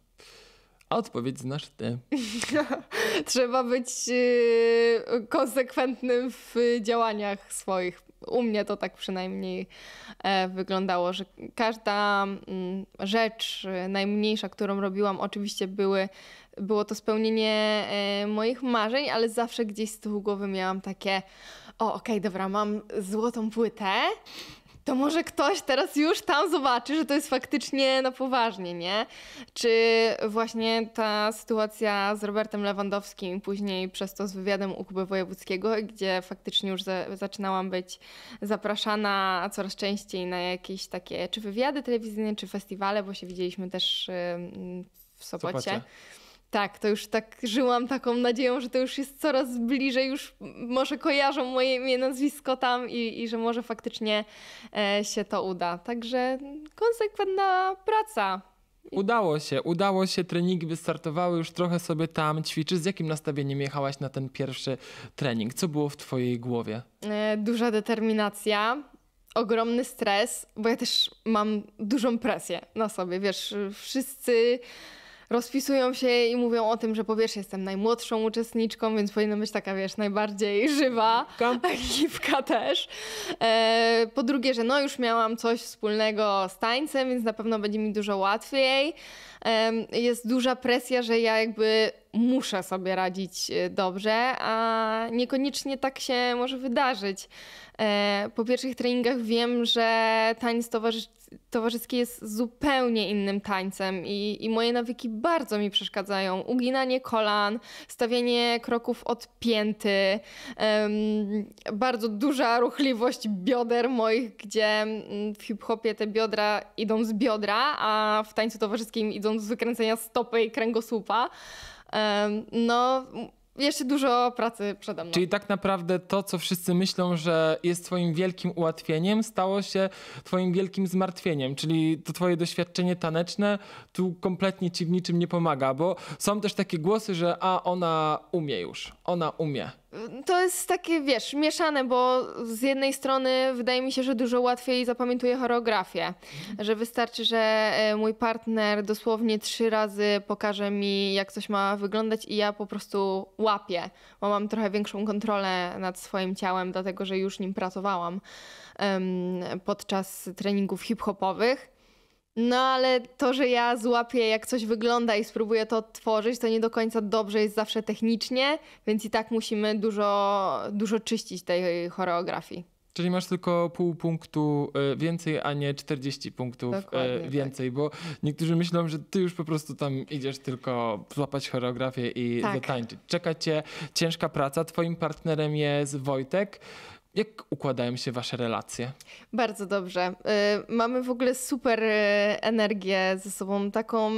A odpowiedź znasz ty. Trzeba być y, konsekwentnym w działaniach swoich. U mnie to tak przynajmniej e, wyglądało, że każda mm, rzecz y, najmniejsza, którą robiłam, oczywiście były, było to spełnienie e, moich marzeń, ale zawsze gdzieś z tyłu głowy miałam takie o, okej, okay, dobra, mam złotą płytę, to może ktoś teraz już tam zobaczy, że to jest faktycznie na no, poważnie, nie? Czy właśnie ta sytuacja z Robertem Lewandowskim, później przez to z wywiadem u Kuby Wojewódzkiego, gdzie faktycznie już za zaczynałam być zapraszana coraz częściej na jakieś takie czy wywiady telewizyjne, czy festiwale, bo się widzieliśmy też w sobocie. Tak, to już tak żyłam taką nadzieją, że to już jest coraz bliżej, już może kojarzą moje imię, nazwisko tam i, i że może faktycznie e, się to uda. Także konsekwentna praca. Udało się, udało się, treningi wystartowały, już trochę sobie tam ćwiczysz. Z jakim nastawieniem jechałaś na ten pierwszy trening? Co było w twojej głowie? E, duża determinacja, ogromny stres, bo ja też mam dużą presję na sobie, wiesz, wszyscy rozpisują się i mówią o tym, że powiesz, jestem najmłodszą uczestniczką, więc powinna być taka, wiesz, najbardziej żywa. Giwka też. E, po drugie, że no już miałam coś wspólnego z tańcem, więc na pewno będzie mi dużo łatwiej jest duża presja, że ja jakby muszę sobie radzić e, dobrze, a niekoniecznie tak się może wydarzyć. E, po pierwszych treningach wiem, że taniec towarzys towarzyski jest zupełnie innym tańcem i, i moje nawyki bardzo mi przeszkadzają. Uginanie kolan, stawianie kroków od pięty, bardzo duża ruchliwość bioder moich, gdzie mm, w hip-hopie te biodra idą z biodra, a w tańcu towarzyskim idą wychodząc z wykręcenia stopy i kręgosłupa. No, jeszcze dużo pracy przede mną. Czyli tak naprawdę to, co wszyscy myślą, że jest twoim wielkim ułatwieniem, stało się twoim wielkim zmartwieniem. Czyli to twoje doświadczenie taneczne tu kompletnie ci w niczym nie pomaga, bo są też takie głosy, że a ona umie już, ona umie. To jest takie, wiesz, mieszane, bo z jednej strony wydaje mi się, że dużo łatwiej zapamiętuję choreografię, mhm. że wystarczy, że e, mój partner dosłownie trzy razy pokaże mi, jak coś ma wyglądać i ja po prostu łapię, bo mam trochę większą kontrolę nad swoim ciałem, dlatego że już nim pracowałam um, podczas treningów hip-hopowych. No ale to, że ja złapię jak coś wygląda i spróbuję to odtworzyć, to nie do końca dobrze jest zawsze technicznie, więc i tak musimy dużo, dużo czyścić tej choreografii. Czyli masz tylko pół punktu e, więcej, a nie 40 punktów e, Dokładnie, tak. więcej, tak. bo niektórzy myślą, że ty już po prostu tam idziesz tylko złapać choreografię i tak. zatańczyć. Czeka cię ciężka praca. Twoim partnerem jest Wojtek. Jak układają się wasze relacje? Bardzo dobrze. Y, mamy w ogóle super y, energię ze sobą, taką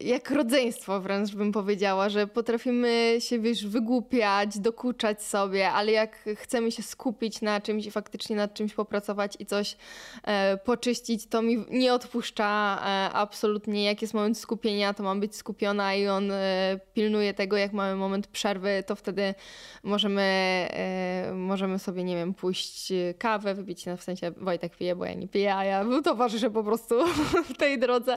jak rodzeństwo wręcz bym powiedziała, że potrafimy się, wiesz, wygłupiać, dokuczać sobie, ale jak chcemy się skupić na czymś i faktycznie nad czymś popracować i coś e, poczyścić, to mi nie odpuszcza e, absolutnie. Jak jest moment skupienia, to mam być skupiona i on e, pilnuje tego. Jak mamy moment przerwy, to wtedy możemy, e, możemy sobie, nie wiem, pójść e, kawę, wybić, na no, w sensie Wojtek pije, bo ja nie piję, a ja towarzyszę po prostu w tej drodze.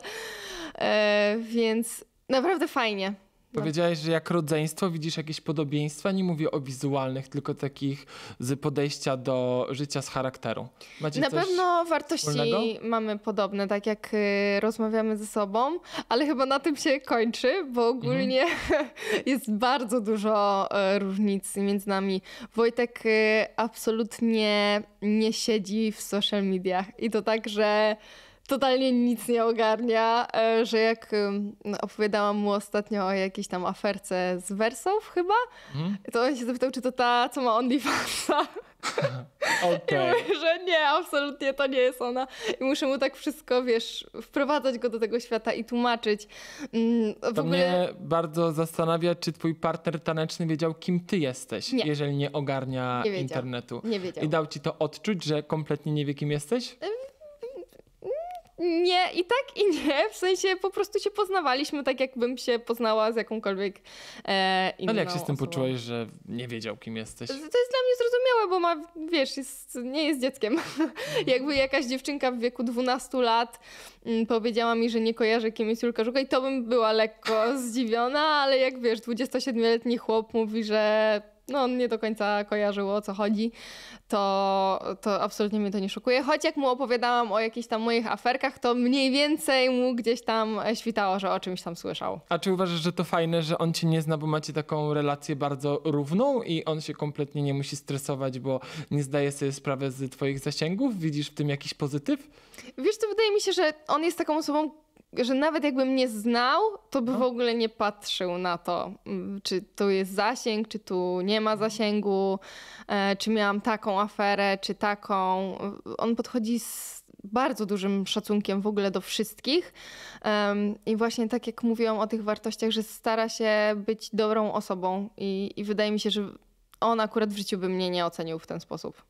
E, więc naprawdę fajnie. No. Powiedziałeś, że jak rodzeństwo widzisz jakieś podobieństwa, nie mówię o wizualnych, tylko takich z podejścia do życia z charakteru. Macie Na pewno wartości wspólnego? mamy podobne, tak jak y, rozmawiamy ze sobą, ale chyba na tym się kończy, bo ogólnie mhm. jest bardzo dużo e, różnic między nami. Wojtek y, absolutnie nie siedzi w social mediach i to tak, że totalnie nic nie ogarnia, e, że jak opowiadałam mu ostatnio o jakiejś tam aferce z wersów chyba, hmm? to on się zapytał, czy to ta, co ma OnlyFansa. Okay. I mówię, że nie, absolutnie to nie jest ona. I muszę mu tak wszystko, wiesz, wprowadzać go do tego świata i tłumaczyć. Mm, w to ogóle... mnie bardzo zastanawia, czy twój partner taneczny wiedział, kim ty jesteś, nie. jeżeli nie ogarnia nie internetu. Nie wiedział. I dał ci to odczuć, że kompletnie nie wie, kim jesteś? nie, i tak, i nie. W sensie po prostu się poznawaliśmy tak, jakbym się poznała z jakąkolwiek e, inną Ale jak się z tym osobą. poczułeś, że nie wiedział, kim jesteś? To jest dla mnie zrozumiałe, bo ma, wiesz, jest, nie jest dzieckiem. Jakby jakaś dziewczynka w wieku 12 lat m, mm, powiedziała mi, że nie kojarzy, kim jest Julka Żuka i to bym była lekko zdziwiona, ale jak wiesz, 27-letni chłop mówi, że no on nie do końca kojarzył o co chodzi, to, to absolutnie mnie to nie szokuje. Choć jak mu opowiadałam o jakichś tam moich aferkach, to mniej więcej mu gdzieś tam e, świtało, że o czymś tam słyszał. A czy uważasz, że to fajne, że on cię nie zna, bo macie taką relację bardzo równą i on się kompletnie nie musi stresować, bo nie zdaje sobie sprawy z twoich zasięgów? Widzisz w tym jakiś pozytyw? Wiesz, to wydaje mi się, że on jest taką osobą, że nawet jakby mnie znał, to by no. w ogóle nie patrzył na to, mm, czy tu jest zasięg, czy tu nie ma mhm. zasięgu, e, czy miałam taką aferę, czy taką. On podchodzi z bardzo dużym szacunkiem w ogóle do wszystkich. I właśnie tak jak mówiłam o tych wartościach, że stara się być dobrą osobą i, i wydaje mi się, że on akurat w życiu by mnie nie ocenił w ten sposób.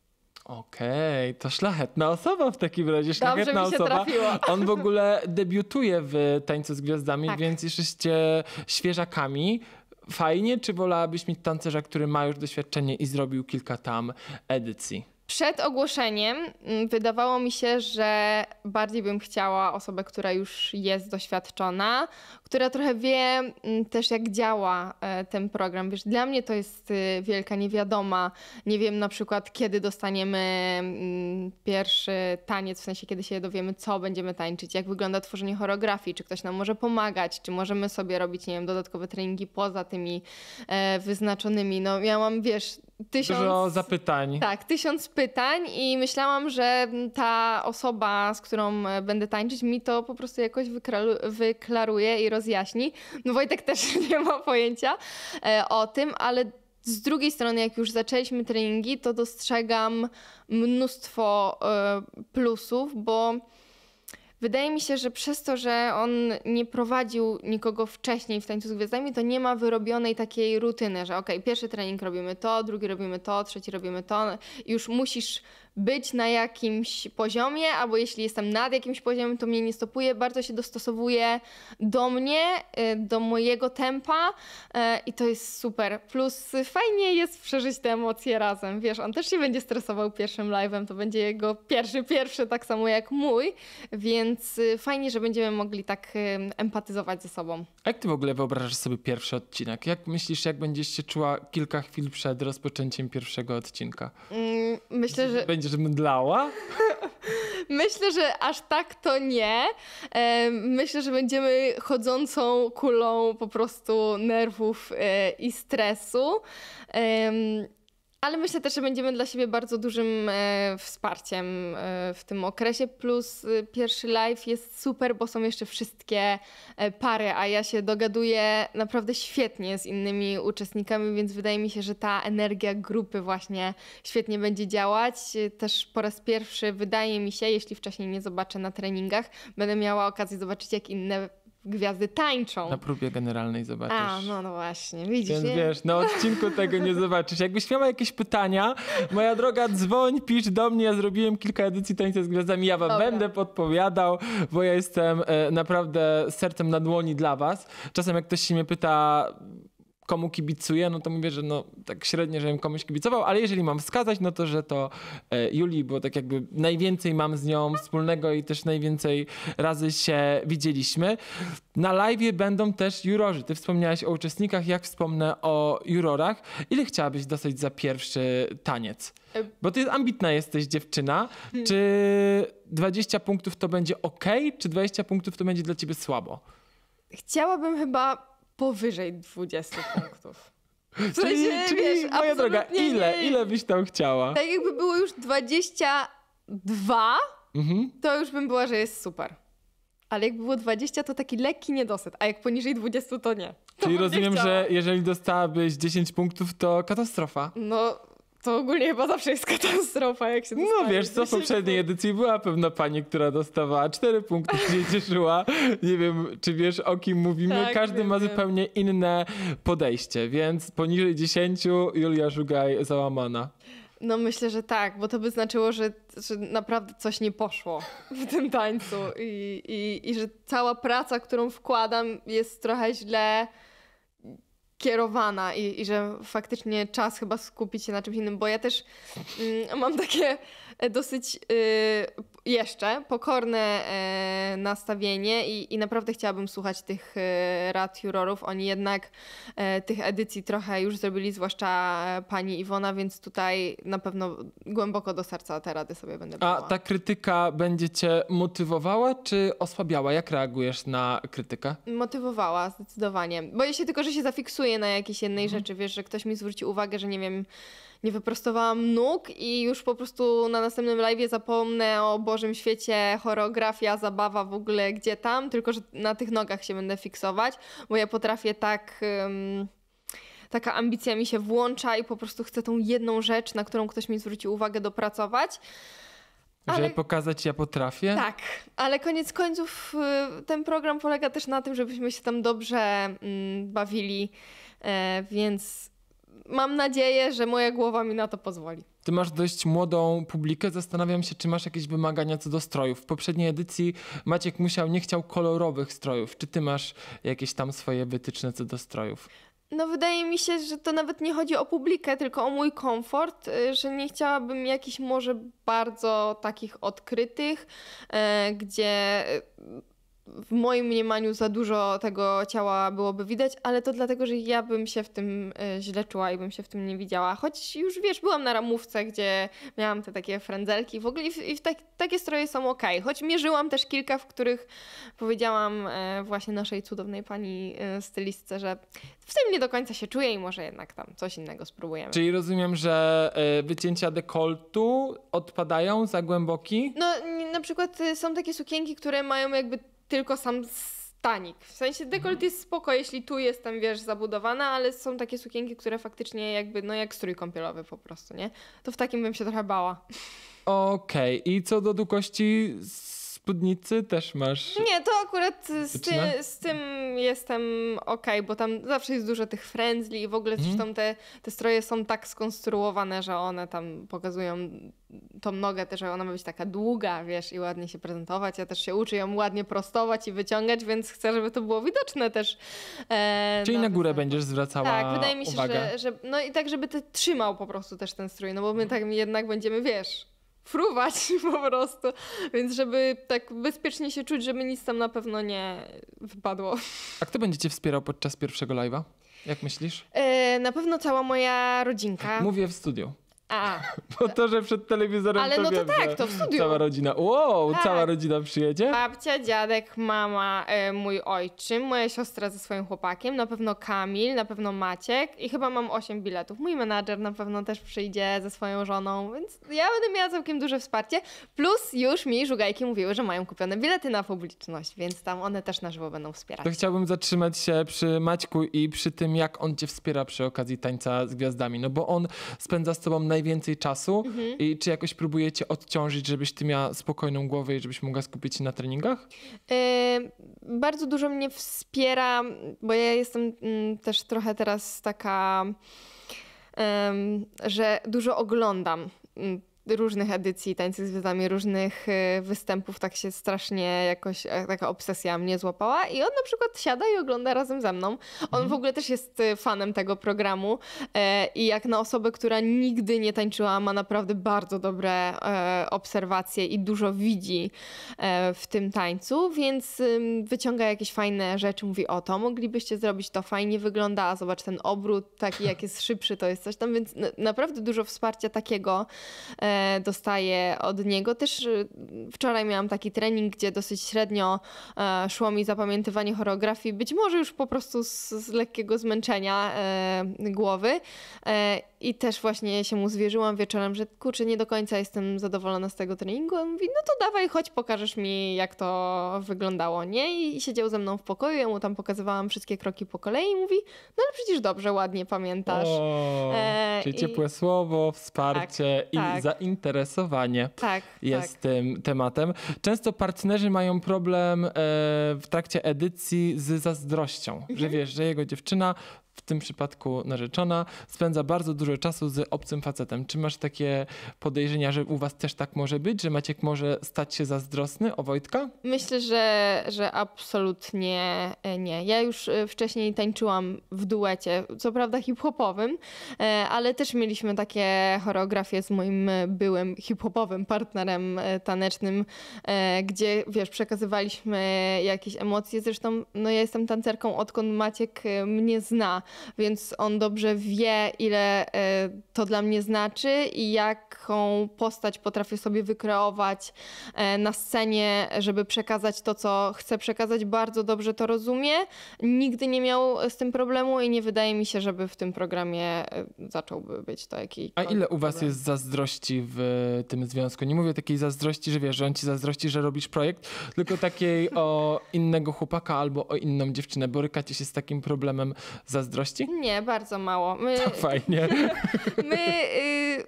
Okej, okay, to szlachetna osoba w takim razie, szlachetna Dobrze mi się osoba. Trafiło. On w ogóle debiutuje w Tańcu z Gwiazdami, tak. więc jesteście świeżakami. Fajnie, czy wolałabyś mieć tancerza, który ma już doświadczenie i zrobił kilka tam edycji? Przed ogłoszeniem mm, wydawało mi się, że bardziej bym chciała osobę, która już jest doświadczona, która trochę wie mm, też, jak działa e, ten program. Wiesz, dla mnie to jest y, wielka niewiadoma. Nie wiem na przykład, kiedy dostaniemy mm, pierwszy taniec, w sensie kiedy się dowiemy, co będziemy tańczyć, jak wygląda tworzenie choreografii, czy ktoś nam może pomagać, czy możemy sobie robić, nie wiem, dodatkowe treningi poza tymi e, wyznaczonymi. No ja mam, wiesz, tysiąc... Dużo zapytań. Tak, tysiąc pytań i myślałam, że ta osoba, z którą e, będę tańczyć, mi to po prostu jakoś wyklaruje i roz rozjaśni. No Wojtek też nie ma pojęcia e, o tym, ale z drugiej strony, jak już zaczęliśmy treningi, to dostrzegam mnóstwo e, plusów, bo wydaje mi się, że przez to, że on nie prowadził nikogo wcześniej w tańcu z gwiazdami, to nie ma wyrobionej takiej rutyny, że ok, pierwszy trening robimy to, drugi robimy to, trzeci robimy to. Już musisz być na jakimś poziomie, albo jeśli jestem nad jakimś poziomem, to mnie nie stopuje, bardzo się dostosowuje do mnie, y, do mojego tempa y, i to jest super. Plus fajnie jest przeżyć te emocje razem, wiesz, on też się będzie stresował pierwszym live'em, to będzie jego pierwszy, pierwszy, tak samo jak mój, więc y, fajnie, że będziemy mogli tak empatyzować ze sobą. A jak ty w ogóle wyobrażasz sobie pierwszy odcinek? Jak myślisz, jak będziesz się czuła kilka chwil przed rozpoczęciem pierwszego odcinka? Mm, myślę, że... Będziesz będziesz mdlała? Myślę, że aż tak to nie. E, myślę, że będziemy chodzącą kulą po prostu nerwów e, i stresu. Ale myślę też, że będziemy dla siebie bardzo dużym e, wsparciem e, w tym okresie. Plus e, pierwszy live jest super, bo są jeszcze wszystkie e, pary, a ja się dogaduję naprawdę świetnie z innymi uczestnikami, więc wydaje mi się, że ta energia grupy właśnie świetnie będzie działać. E, też po raz pierwszy wydaje mi się, jeśli wcześniej nie zobaczę na treningach, będę miała okazję zobaczyć, jak inne gwiazdy tańczą. Na próbie generalnej zobaczysz. A, no, no właśnie, widzisz. Więc nie? wiesz, na no, odcinku tego nie zobaczysz. Jakbyś miała jakieś pytania, moja droga, dzwoń, pisz do mnie. Ja zrobiłem kilka edycji Tańca z Gwiazdami. Ja wam Dobra. będę podpowiadał, bo ja jestem e, naprawdę sercem na dłoni dla was. Czasem jak ktoś się mnie pyta komu kibicuję, no to mówię, że no tak średnio, żebym komuś kibicował, ale jeżeli mam wskazać, no to, że to e, Julii, bo tak jakby najwięcej mam z nią wspólnego i też najwięcej razy się widzieliśmy. Na live będą też jurorzy. Ty wspomniałaś o uczestnikach, jak wspomnę o jurorach. Ile chciałabyś dostać za pierwszy taniec? E, bo ty ambitna jesteś dziewczyna. Hmm. Czy 20 punktów to będzie ok, czy 20 punktów to będzie dla ciebie słabo? Chciałabym chyba powyżej 20 punktów. W sensie, czyli, czyli moja droga, ile, ile byś tam chciała? Tak jakby było już 22, mhm. to już bym była, że jest super. Ale jak było 20, to taki lekki niedosyt, a jak poniżej 20, to nie. To czyli rozumiem, że jeżeli dostałabyś 10 punktów, to katastrofa. No, to ogólnie chyba zawsze jest katastrofa, jak się No wiesz, co w poprzedniej edycji była pewna pani, która dostawała cztery punkty, się cieszyła. Nie wiem, czy wiesz, o kim mówimy. Tak, Każdy wiem, ma wiem. zupełnie inne podejście, więc poniżej 10 Julia Żugaj załamana. No myślę, że tak, bo to by znaczyło, że, że naprawdę coś nie poszło w tym tańcu i, i, i że cała praca, którą wkładam jest trochę źle kierowana i, i, że faktycznie czas chyba skupić się na czymś innym, bo ja też mm, mam takie e, dosyć y, jeszcze pokorne y, nastawienie i, i, naprawdę chciałabym słuchać tych y, rad jurorów. Oni jednak tych edycji trochę już zrobili, zwłaszcza pani Iwona, więc tutaj na pewno głęboko do serca te rady sobie będę brała. A ta krytyka będzie cię motywowała czy osłabiała? Jak reagujesz na krytykę? Motywowała, zdecydowanie. Bo się tylko, że się zafiksuję na jakiejś jednej mhm. rzeczy, wiesz, że ktoś mi zwróci uwagę, że nie wiem, nie wyprostowałam nóg i już po prostu na następnym live zapomnę o Bożym świecie, choreografia, zabawa w ogóle gdzie tam, tylko że na tych nogach się będę fiksować, bo ja potrafię tak. Um, taka ambicja mi się włącza i po prostu chcę tą jedną rzecz, na którą ktoś mi zwróci uwagę, dopracować. Ale... Że pokazać ja potrafię? Tak, ale koniec końców y, ten program polega też na tym, żebyśmy się tam dobrze mm, bawili, e, więc mam nadzieję, że moja głowa mi na to pozwoli. Ty masz dość młodą publikę. Zastanawiam się, czy masz jakieś wymagania co do strojów. W poprzedniej edycji Maciek musiał, nie chciał kolorowych strojów. Czy ty masz jakieś tam swoje wytyczne co do strojów? No wydaje mi się, że to nawet nie chodzi o publikę, tylko o mój komfort, y, że nie chciałabym jakichś może bardzo takich odkrytych, e, gdzie w moim mniemaniu za dużo tego ciała byłoby widać, ale to dlatego, że ja bym się w tym y, źle czuła i bym się w tym nie widziała. Choć już wiesz, byłam na ramówce, gdzie miałam te takie frędzelki w ogóle i, w, i w tak, takie stroje są ok. Choć mierzyłam też kilka, w których powiedziałam e, właśnie naszej cudownej pani e, stylistce, że w tym nie do końca się czuję i może jednak tam coś innego spróbujemy. Czyli rozumiem, że e, wycięcia dekoltu odpadają za głęboki? No na przykład y, są takie sukienki, które mają jakby tylko sam stanik. W sensie dekolt mhm. jest spoko, jeśli tu jest tam, wiesz, zabudowana, ale są takie sukienki, które faktycznie jakby, no jak strój kąpielowy po prostu, nie? To w takim bym się trochę bała. Okej, okay. i co do długości spódnicy też masz. Nie, to akurat z, ty, z tym jestem okej, okay, bo tam zawsze jest dużo tych frędzli i w ogóle mm. zresztą te, te stroje są tak skonstruowane, że one tam pokazują tą nogę też, że ona ma być taka długa, wiesz, i ładnie się prezentować. Ja też się uczę ją ładnie prostować i wyciągać, więc chcę, żeby to było widoczne też. E, Czyli no, na górę będziesz zwracała Tak, wydaje mi się, uwagę. Że, że... No i tak, żeby to trzymał po prostu też ten strój, no bo my mhm. tak jednak będziemy, wiesz fruwać po prostu, więc żeby tak bezpiecznie się czuć, żeby nic tam na pewno nie wypadło. A kto będzie cię wspierał podczas pierwszego live'a? Jak myślisz? E, na pewno cała moja rodzinka. Mówię w studiu. A. Bo to, że przed telewizorem Ale to no to tak, to w studiu. Cała rodzina. Wow, tak. cała rodzina przyjedzie? Babcia, dziadek, mama, e, mój ojczym, moja siostra ze swoim chłopakiem, na pewno Kamil, na pewno Maciek i chyba mam 8 biletów. Mój menadżer na pewno też przyjdzie ze swoją żoną, więc ja będę miała całkiem duże wsparcie. Plus już mi żugajki mówiły, że mają kupione bilety na publiczność, więc tam one też na żywo będą wspierać. To chciałbym zatrzymać się przy Maćku i przy tym, jak on cię wspiera przy okazji tańca z gwiazdami, no bo on spędza z tobą naj najwięcej czasu mhm. i czy jakoś próbujecie odciążyć, żebyś ty miała spokojną głowę i żebyś mogła skupić się na treningach? Yy, bardzo dużo mnie wspiera, bo ja jestem mm, też trochę teraz taka, yy, że dużo oglądam mm, różnych edycji Tańcy z Gwiazdami, różnych y, występów, tak się strasznie jakoś, e, taka obsesja mnie złapała i on na przykład siada i ogląda razem ze mną. On mhm. w ogóle też jest y, fanem tego programu e, i jak na osobę, która nigdy nie tańczyła, ma naprawdę bardzo dobre e, obserwacje i dużo widzi w tym tańcu, więc wyciąga jakieś fajne rzeczy, mówi o to, moglibyście zrobić to, fajnie wygląda, a zobacz ten obrót, taki jak jest szybszy, to jest coś tam, więc naprawdę dużo wsparcia takiego dostaję od niego. Też y, wczoraj miałam taki trening, gdzie dosyć średnio e, szło mi zapamiętywanie choreografii, być może już po prostu z, z lekkiego zmęczenia e, głowy. E, I też właśnie się mu zwierzyłam wieczorem, że kurczę, nie do końca jestem zadowolona z tego treningu. On mówi, no to dawaj, chodź, pokażesz mi, jak to wyglądało, nie? I siedział ze mną w pokoju, ja mu tam pokazywałam wszystkie kroki po kolei i mówi, no ale przecież dobrze, ładnie pamiętasz. O, e, czyli i... ciepłe słowo, wsparcie tak, i tak zainteresowanie tak, jest tak. tym tematem. Często partnerzy mają problem e, w trakcie edycji z zazdrością, mhm. że wiesz, że jego dziewczyna w tym przypadku narzeczona, spędza bardzo dużo czasu z obcym facetem. Czy masz takie podejrzenia, że u was też tak może być, że Maciek może stać się zazdrosny o Wojtka? Myślę, że, że absolutnie e, nie. Ja już e, wcześniej tańczyłam w duecie, co prawda hip-hopowym, e, ale też mieliśmy takie choreografie z moim byłym hip-hopowym partnerem tanecznym, gdzie wiesz, przekazywaliśmy jakieś emocje. Zresztą no ja jestem tancerką, odkąd Maciek mnie zna, więc on dobrze wie, ile e, to dla mnie znaczy i jaką postać potrafię sobie wykreować e, na scenie, żeby przekazać to, co chcę przekazać. Bardzo dobrze to rozumie. Nigdy nie miał z tym problemu i nie wydaje mi się, żeby w tym programie e, zacząłby być to jakiś. A ile u was problem. jest zazdrości w tym związku? Nie mówię takiej zazdrości, że wiesz, że on ci zazdrości, że robisz projekt, tylko takiej o innego chłopaka albo o inną dziewczynę. Borykacie się z takim problemem zazdrości zazdrości? Nie, bardzo mało. My, to no, fajnie. My, y,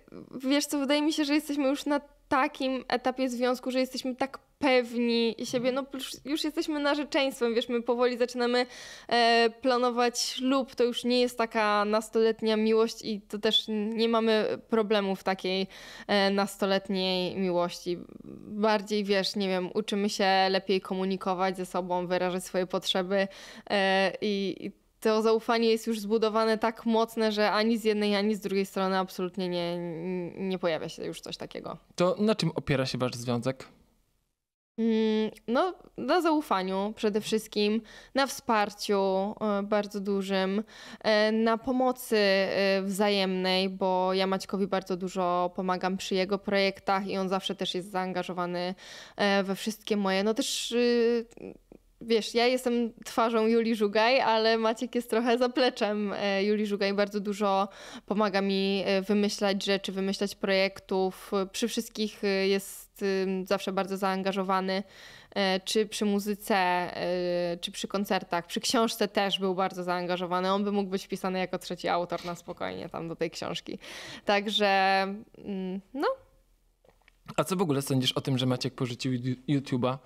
wiesz co, wydaje mi się, że jesteśmy już na takim etapie związku, że jesteśmy tak pewni siebie, mhm. no już jesteśmy narzeczeństwem, wiesz, my powoli zaczynamy e, planować ślub, to już nie jest taka nastoletnia miłość i to też nie mamy problemów takiej e, nastoletniej miłości. Bardziej, wiesz, nie wiem, uczymy się lepiej komunikować ze sobą, wyrażać swoje potrzeby e, i, i to zaufanie jest już zbudowane tak mocne, że ani z jednej, ani z drugiej strony absolutnie nie, nie pojawia się już coś takiego. To na czym opiera się wasz związek? Mm, no, na zaufaniu przede wszystkim, na wsparciu e, bardzo dużym, e, na pomocy e, wzajemnej, bo ja Maćkowi bardzo dużo pomagam przy jego projektach i on zawsze też jest zaangażowany we wszystkie moje. No też y, wiesz, ja jestem twarzą Julii Żugaj, ale Maciek jest trochę zapleczem e, Julii Żugaj. Bardzo dużo pomaga mi e, wymyślać rzeczy, wymyślać projektów. E, przy wszystkich jest zawsze bardzo zaangażowany, czy przy muzyce, czy przy koncertach. Przy książce też był bardzo zaangażowany. On by mógł być wpisany jako trzeci autor na spokojnie tam do tej książki. Także mm, no. A co w ogóle sądzisz o tym, że Maciek porzucił YouTube'a?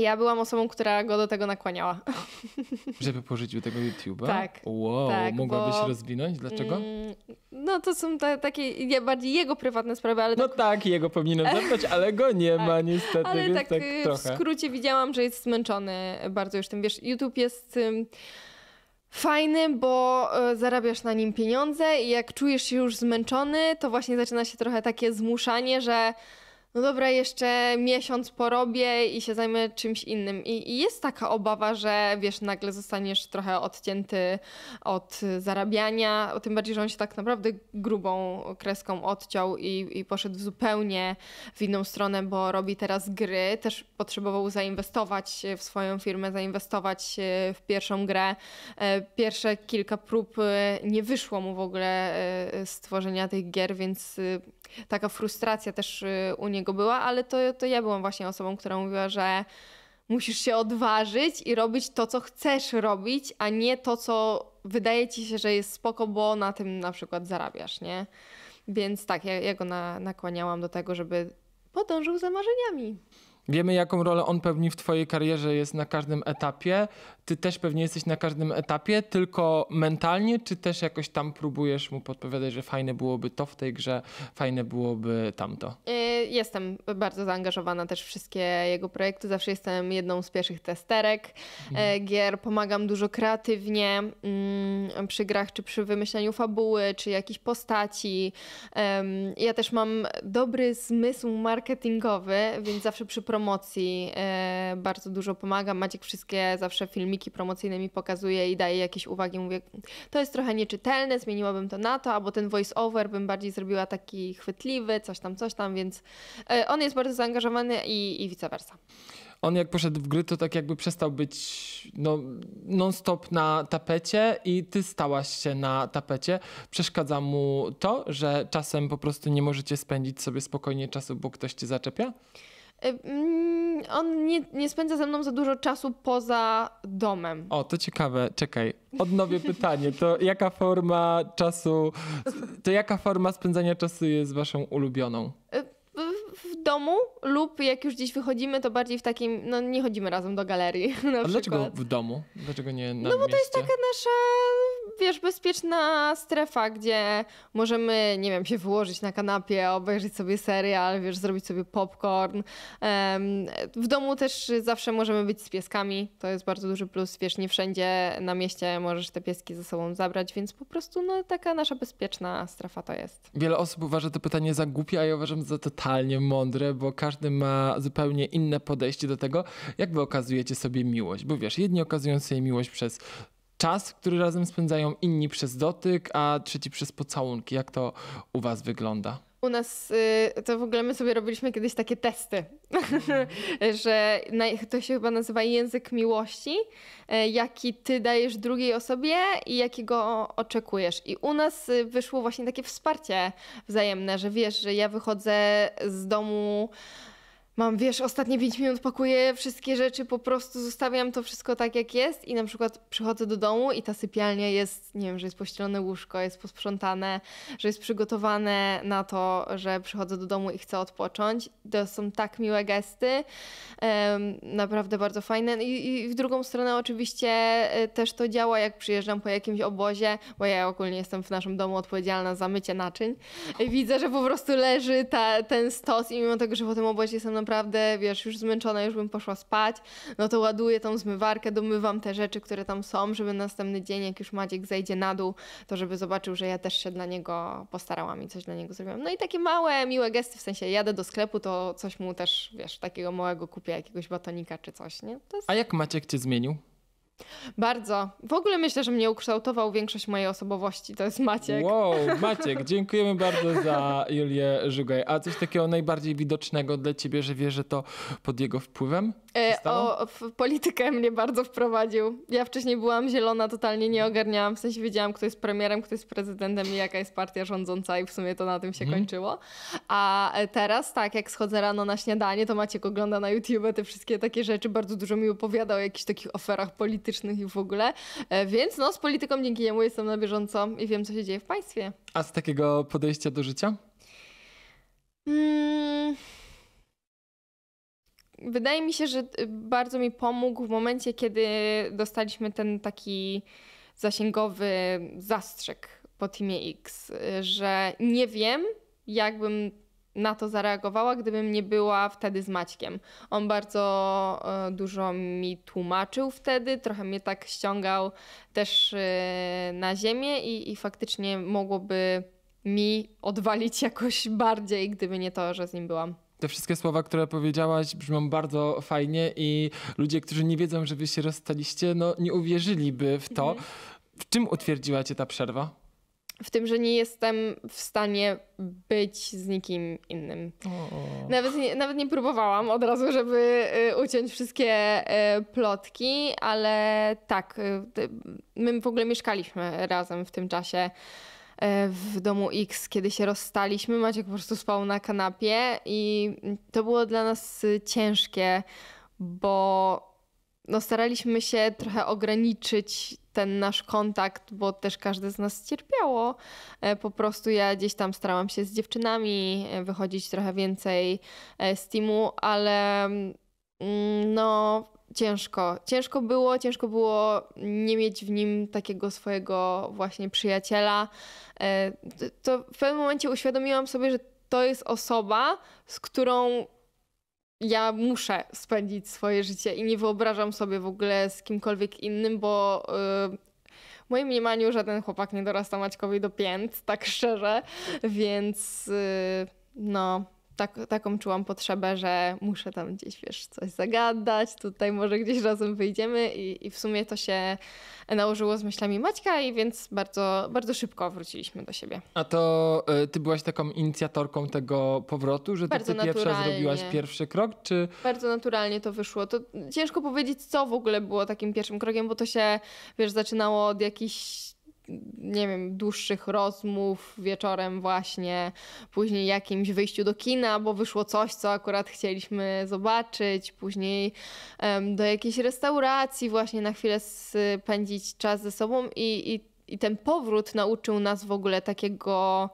Ja byłam osobą, która go do tego nakłaniała. Żeby pożyczył tego YouTube'a? Tak. Wow, tak, mogłabyś bo... rozwinąć? Dlaczego? Mm, no to są te, takie bardziej jego prywatne sprawy, ale... No tak, tak jego powinienem zabrać, ale go nie tak. ma niestety, ale tak, tak y, w skrócie widziałam, że jest zmęczony bardzo już tym. Wiesz, YouTube jest... Fajny, bo e, zarabiasz na nim pieniądze i jak czujesz się już zmęczony, to właśnie zaczyna się trochę takie zmuszanie, że no dobra, jeszcze miesiąc porobię i się zajmę czymś innym. I, I, jest taka obawa, że wiesz, nagle zostaniesz trochę odcięty od zarabiania, tym bardziej, że on się tak naprawdę grubą kreską odciął i, i poszedł zupełnie w inną stronę, bo robi teraz gry. Też potrzebował zainwestować w swoją firmę, zainwestować e, w pierwszą grę. E, pierwsze kilka prób e, nie wyszło mu w ogóle stworzenia tych gier, więc taka frustracja też y, u niego była, ale to, to ja byłam właśnie osobą, która mówiła, że musisz się odważyć i robić to, co chcesz robić, a nie to, co wydaje ci się, że jest spoko, bo na tym na przykład zarabiasz, nie? Więc tak, ja, ja go na, nakłaniałam do tego, żeby podążył za marzeniami. Wiemy, jaką rolę on pełni w Twojej karierze jest na każdym etapie ty też pewnie jesteś na każdym etapie, tylko mentalnie, czy też jakoś tam próbujesz mu podpowiadać, że fajne byłoby to w tej grze, fajne byłoby tamto? Y, jestem bardzo zaangażowana też w wszystkie jego projekty. Zawsze jestem jedną z pierwszych testerek y, mhm. gier. Pomagam dużo kreatywnie mm, przy grach, czy przy wymyślaniu fabuły, czy jakichś postaci. Ja też mam dobry zmysł marketingowy, więc zawsze przy promocji y, bardzo dużo pomagam. Maciek wszystkie zawsze filmiki filmiki mi pokazuje i daje jakieś uwagi. Mówię, to jest trochę nieczytelne, zmieniłabym to na to, albo ten voice-over bym bardziej zrobiła taki chwytliwy, coś tam, coś tam, więc e, on jest bardzo zaangażowany i, i vice versa on jak poszedł w gry, to tak jakby przestał być no, non-stop na tapecie i ty stałaś się na tapecie. Przeszkadza mu to, że czasem po prostu nie możecie spędzić sobie spokojnie czasu, bo ktoś cię zaczepia? Mm, on nie, nie spędza ze mną za dużo czasu poza domem. O, to ciekawe. Czekaj, odnowię pytanie. To jaka forma czasu, to jaka forma spędzania czasu jest waszą ulubioną? w domu lub jak już gdzieś wychodzimy, to bardziej w takim, no nie chodzimy razem do galerii na A przykład. dlaczego w domu? Dlaczego nie na No bo mieście? to jest taka nasza, wiesz, bezpieczna strefa, gdzie możemy, nie wiem, się wyłożyć na kanapie, obejrzeć sobie serial, wiesz, zrobić sobie popcorn. W domu też zawsze możemy być z pieskami, to jest bardzo duży plus, wiesz, nie wszędzie na mieście możesz te pieski ze sobą zabrać, więc po prostu no taka nasza bezpieczna strefa to jest. Wiele osób uważa to pytanie za głupie, a ja uważam za totalnie mądre, bo każdy ma zupełnie inne podejście do tego, jak wy okazujecie sobie miłość. Bo wiesz, jedni okazują sobie miłość przez czas, który razem spędzają, inni przez dotyk, a trzeci przez pocałunki. Jak to u was wygląda? U nas y, to w ogóle my sobie robiliśmy kiedyś takie testy, że to się chyba nazywa język miłości, e, jaki ty dajesz drugiej osobie i jakiego oczekujesz. I u nas y, wyszło właśnie takie wsparcie wzajemne, że wiesz, że ja wychodzę z domu mam, wiesz, ostatnie 5 minut pakuję wszystkie rzeczy, po prostu zostawiam to wszystko tak, jak jest i na przykład przychodzę do domu i ta sypialnia jest, nie wiem, że jest pościelone łóżko, jest posprzątane, że jest przygotowane na to, że przychodzę do domu i chcę odpocząć. To są tak miłe gesty, naprawdę bardzo fajne. I, I w drugą stronę oczywiście e, też to działa, jak przyjeżdżam po jakimś obozie, bo ja ogólnie jestem w naszym domu odpowiedzialna za mycie naczyń. Widzę, że po prostu leży ta, ten stos i mimo tego, że po tym obozie jestem na naprawdę, wiesz, już zmęczona, już bym poszła spać, no to ładuję tą zmywarkę, domywam te rzeczy, które tam są, żeby następny dzień, jak już Maciek zejdzie na dół, to żeby zobaczył, że ja też się dla niego postarałam i coś dla niego zrobiłam. No i takie małe, miłe gesty, w sensie jadę do sklepu, to coś mu też, wiesz, takiego małego kupię, jakiegoś batonika czy coś, nie? Jest... A jak Maciek cię zmienił? Bardzo. W ogóle myślę, że mnie ukształtował większość mojej osobowości. To jest Maciek. Wow, Maciek, dziękujemy bardzo za Julię Żugaj. A coś takiego najbardziej widocznego dla ciebie, że wiesz, że to pod jego wpływem? E, o, w politykę mnie bardzo wprowadził. Ja wcześniej byłam zielona, totalnie nie ogarniałam. W sensie wiedziałam, kto jest premierem, kto jest prezydentem i jaka jest partia rządząca i w sumie to na tym się hmm. kończyło. A e, teraz tak, jak schodzę rano na śniadanie, to Maciek ogląda na YouTube te wszystkie takie rzeczy. Bardzo dużo mi opowiada o jakichś takich oferach politycznych politycznych i w ogóle. E, więc no, z polityką dzięki niemu jestem na bieżąco i wiem, co się dzieje w państwie. A z takiego podejścia do życia? Hmm. Wydaje mi się, że y, bardzo mi pomógł w momencie, kiedy dostaliśmy ten taki zasięgowy zastrzyk po Teamie X, y, że nie wiem, jakbym na to zareagowała, gdybym nie była wtedy z Maćkiem. On bardzo e, dużo mi tłumaczył wtedy, trochę mnie tak ściągał też e, na ziemię i, i faktycznie mogłoby mi odwalić jakoś bardziej, gdyby nie to, że z nim byłam. Te wszystkie słowa, które powiedziałaś, brzmią bardzo fajnie i ludzie, którzy nie wiedzą, że wy się rozstaliście, no nie uwierzyliby w to. Mhm. W czym utwierdziła cię ta przerwa? w tym, że nie jestem w stanie być z nikim innym. Nawet nie, nawet nie próbowałam od razu, żeby y, uciąć wszystkie y, plotki, ale tak, y, my w ogóle mieszkaliśmy razem w tym czasie w domu X, kiedy się rozstaliśmy. Maciek po prostu spał na kanapie i to było dla nas ciężkie, bo no, staraliśmy się trochę ograniczyć ten nasz kontakt, bo też każdy z nas cierpiało. E, po prostu ja gdzieś tam starałam się z dziewczynami e, wychodzić trochę więcej e, z teamu, ale mm, no ciężko. Ciężko było, ciężko było nie mieć w nim takiego swojego właśnie przyjaciela. To w pewnym momencie uświadomiłam sobie, że to jest osoba, z którą ja muszę spędzić swoje życie i nie wyobrażam sobie w ogóle z kimkolwiek innym, bo yy, w moim mniemaniu żaden chłopak nie dorasta Maćkowi do pięt, tak szczerze, więc yy, no tak, taką czułam potrzebę, że muszę tam gdzieś, wiesz, coś zagadać, tutaj może gdzieś razem wyjdziemy i, i w sumie to się nałożyło z myślami Maćka i więc bardzo, bardzo szybko wróciliśmy do siebie. A to y, ty byłaś taką inicjatorką tego powrotu, że bardzo ty, ty pierwsza zrobiłaś pierwszy krok, czy... Bardzo naturalnie to wyszło. To ciężko powiedzieć, co w ogóle było takim pierwszym krokiem, bo to się, wiesz, zaczynało od jakichś nie wiem, dłuższych rozmów wieczorem właśnie, później jakimś wyjściu do kina, bo wyszło coś, co akurat chcieliśmy zobaczyć, później um, do jakiejś restauracji właśnie na chwilę spędzić czas ze sobą i, i, i ten powrót nauczył nas w ogóle takiego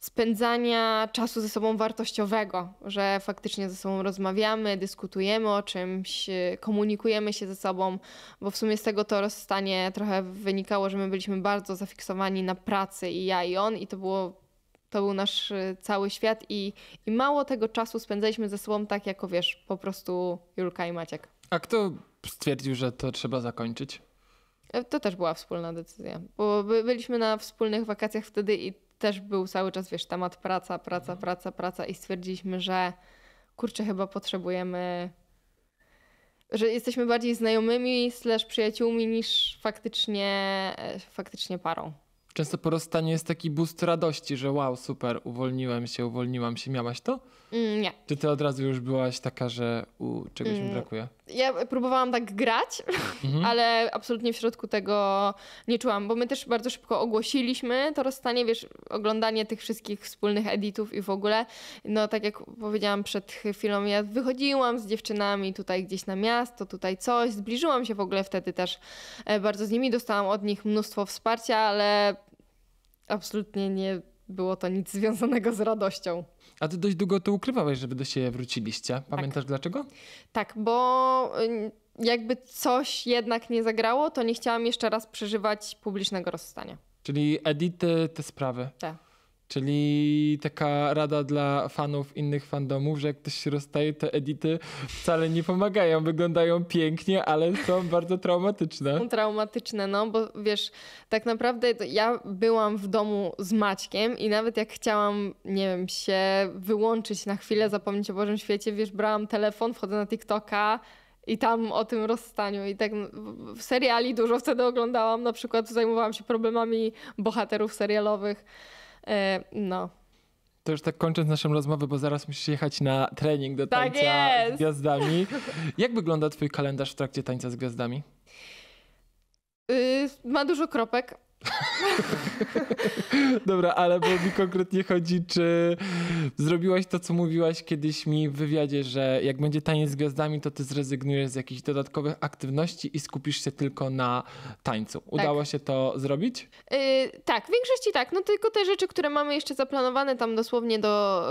spędzania czasu ze sobą wartościowego, że faktycznie ze sobą rozmawiamy, dyskutujemy o czymś, komunikujemy się ze sobą, bo w sumie z tego to rozstanie trochę wynikało, że my byliśmy bardzo zafiksowani na pracy i ja i on i to było to był nasz y, cały świat i, i mało tego czasu spędzaliśmy ze sobą tak jako wiesz, po prostu Julka i Maciek. A kto stwierdził, że to trzeba zakończyć? E, to też była wspólna decyzja, bo byliśmy na wspólnych wakacjach wtedy i też był cały czas, wiesz, temat praca, praca, mhm. praca, praca i stwierdziliśmy, że kurczę, chyba potrzebujemy, że jesteśmy bardziej znajomymi slash przyjaciółmi niż faktycznie, e, faktycznie parą. Często po rozstaniu jest taki boost radości, że wow, super, uwolniłem się, uwolniłam się. Miałaś to? Mm, nie. Czy ty od razu już byłaś taka, że u, czegoś mm. mi brakuje? Ja próbowałam tak grać, mm -hmm. ale absolutnie w środku tego nie czułam, bo my też bardzo szybko ogłosiliśmy to rozstanie, wiesz, oglądanie tych wszystkich wspólnych editów i w ogóle, no tak jak powiedziałam przed chwilą, ja wychodziłam z dziewczynami tutaj gdzieś na miasto, tutaj coś, zbliżyłam się w ogóle wtedy też e, bardzo z nimi, dostałam od nich mnóstwo wsparcia, ale absolutnie nie było to nic związanego z radością. A ty dość długo to ukrywałeś, żeby do siebie wróciliście. Tak. Pamiętasz tak. dlaczego? Tak, bo y, jakby coś jednak nie zagrało, to nie chciałam jeszcze raz przeżywać publicznego rozstania. Czyli Edity, te sprawy. Tak. Czyli taka rada dla fanów innych fandomów, że jak ktoś się rozstaje, to edity wcale nie pomagają. Wyglądają pięknie, ale są bardzo traumatyczne. Traumatyczne, no bo wiesz, tak naprawdę ja byłam w domu z Maćkiem i nawet jak chciałam, nie wiem, się wyłączyć na chwilę, zapomnieć o Bożym Świecie, wiesz, brałam telefon, wchodzę na TikToka, i tam o tym rozstaniu. I tak w seriali dużo wtedy oglądałam, na przykład zajmowałam się problemami bohaterów serialowych. E, no. To już tak kończąc naszą rozmowę, bo zaraz musisz jechać na trening do tak tańca z gwiazdami. Jak wygląda twój kalendarz w trakcie tańca z gwiazdami? Y, ma dużo kropek. Dobra, ale bo mi konkretnie chodzi, czy zrobiłaś to, co mówiłaś kiedyś mi w wywiadzie, że jak będzie taniec z gwiazdami, to ty zrezygnujesz z jakichś dodatkowych aktywności i skupisz się tylko na tańcu. Tak. Udało tak. się to zrobić? Yy, tak, w większości tak. No tylko te rzeczy, które mamy jeszcze zaplanowane tam dosłownie do...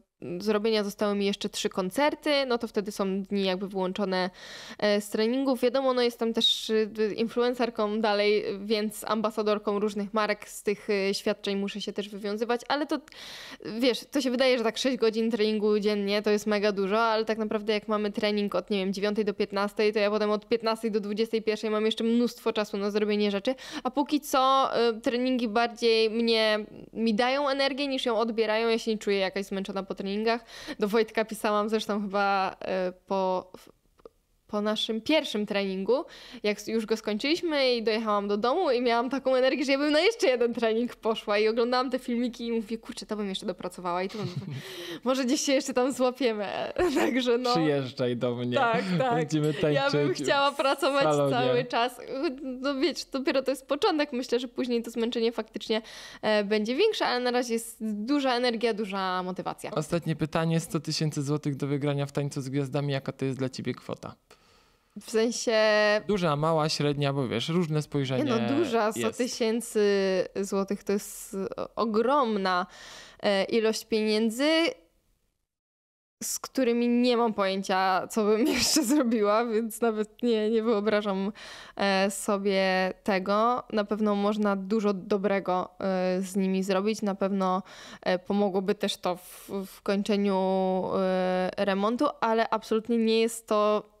Yy zrobienia zostały mi jeszcze trzy koncerty, no to wtedy są dni jakby wyłączone e, z treningów. Wiadomo, no jestem też e, influencerką dalej, więc ambasadorką różnych marek z tych e, świadczeń muszę się też wywiązywać, ale to wiesz, to się wydaje, że tak 6 godzin treningu dziennie to jest mega dużo, ale tak naprawdę jak mamy trening od nie wiem 9 do 15, to ja potem od 15 do 21 mam jeszcze mnóstwo czasu na zrobienie rzeczy, a póki co treningi bardziej mnie mi dają energię niż ją odbierają, ja się nie czuję jakaś zmęczona po treningu treningach. Do Wojtka pisałam zresztą chyba e, po po naszym pierwszym treningu, jak już go skończyliśmy i dojechałam do domu i miałam taką energię, że ja bym na jeszcze jeden trening poszła i oglądałam te filmiki i mówię, kurczę, to bym jeszcze dopracowała i to bym... może gdzieś się jeszcze tam złapiemy. Także no... Przyjeżdżaj do mnie. Tak, tak. Będziemy tańczyć ja bym chciała pracować cały czas. No wiecie, dopiero to jest początek. Myślę, że później to zmęczenie faktycznie e, będzie większe, ale na razie jest duża energia, duża motywacja. Ostatnie pytanie, 100 tysięcy złotych do wygrania w tańcu z gwiazdami. Jaka to jest dla ciebie kwota? W sensie. Duża, mała, średnia, bo wiesz, różne spojrzenie. Nie no, duża, 100 tysięcy złotych to jest ogromna e, ilość pieniędzy, z którymi nie mam pojęcia, co bym jeszcze zrobiła, więc nawet nie, nie wyobrażam e, sobie tego. Na pewno można dużo dobrego e, z nimi zrobić. Na pewno pomogłoby też to w, w kończeniu remontu, ale absolutnie nie jest to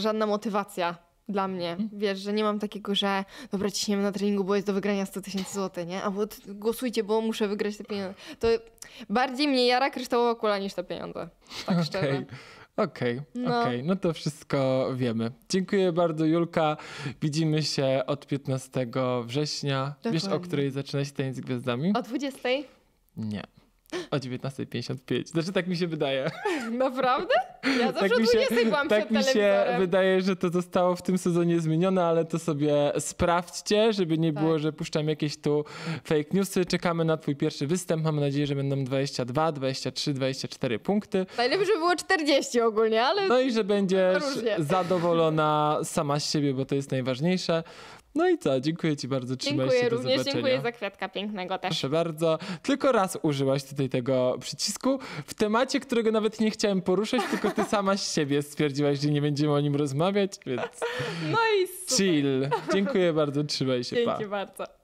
żadna motywacja dla mnie. Mhm. Wiesz, że nie mam takiego, że dobra, ciśniemy na treningu, bo jest do wygrania 100 tysięcy złotych, nie? Albo głosujcie, bo muszę wygrać te pieniądze. To bardziej mnie jara kryształowa kula niż te pieniądze. Tak okay. szczerze. Okej, okay, no. Okay. no to wszystko wiemy. Dziękuję bardzo, Julka. Widzimy się od 15 września. Dokładnie. Wiesz, o której zaczyna się ten z gwiazdami? O 20? Nie. O 19.55. Znaczy tak mi się wydaje. Naprawdę? Ja tak zawsze tak mi się, byłam Tak mi się wydaje, że to zostało w tym sezonie zmienione, ale to sobie sprawdźcie, żeby nie tak. było, że puszczam jakieś tu fake newsy. Czekamy na twój pierwszy występ. Mam nadzieję, że będą 22, 23, 24 punkty. Najlepiej, żeby było 40 ogólnie, ale... No i że będziesz zadowolona sama z siebie, bo to jest najważniejsze. No i co, dziękuję Ci bardzo, trzymaj dziękuję się, do również, zobaczenia. Dziękuję za kwiatka pięknego też. Proszę bardzo. Tylko raz użyłaś tutaj tego przycisku w temacie, którego nawet nie chciałem poruszać, tylko Ty sama z siebie stwierdziłaś, że nie będziemy o nim rozmawiać, więc... No i super. Chill. Dziękuję bardzo, trzymaj się, Dzięki pa. bardzo.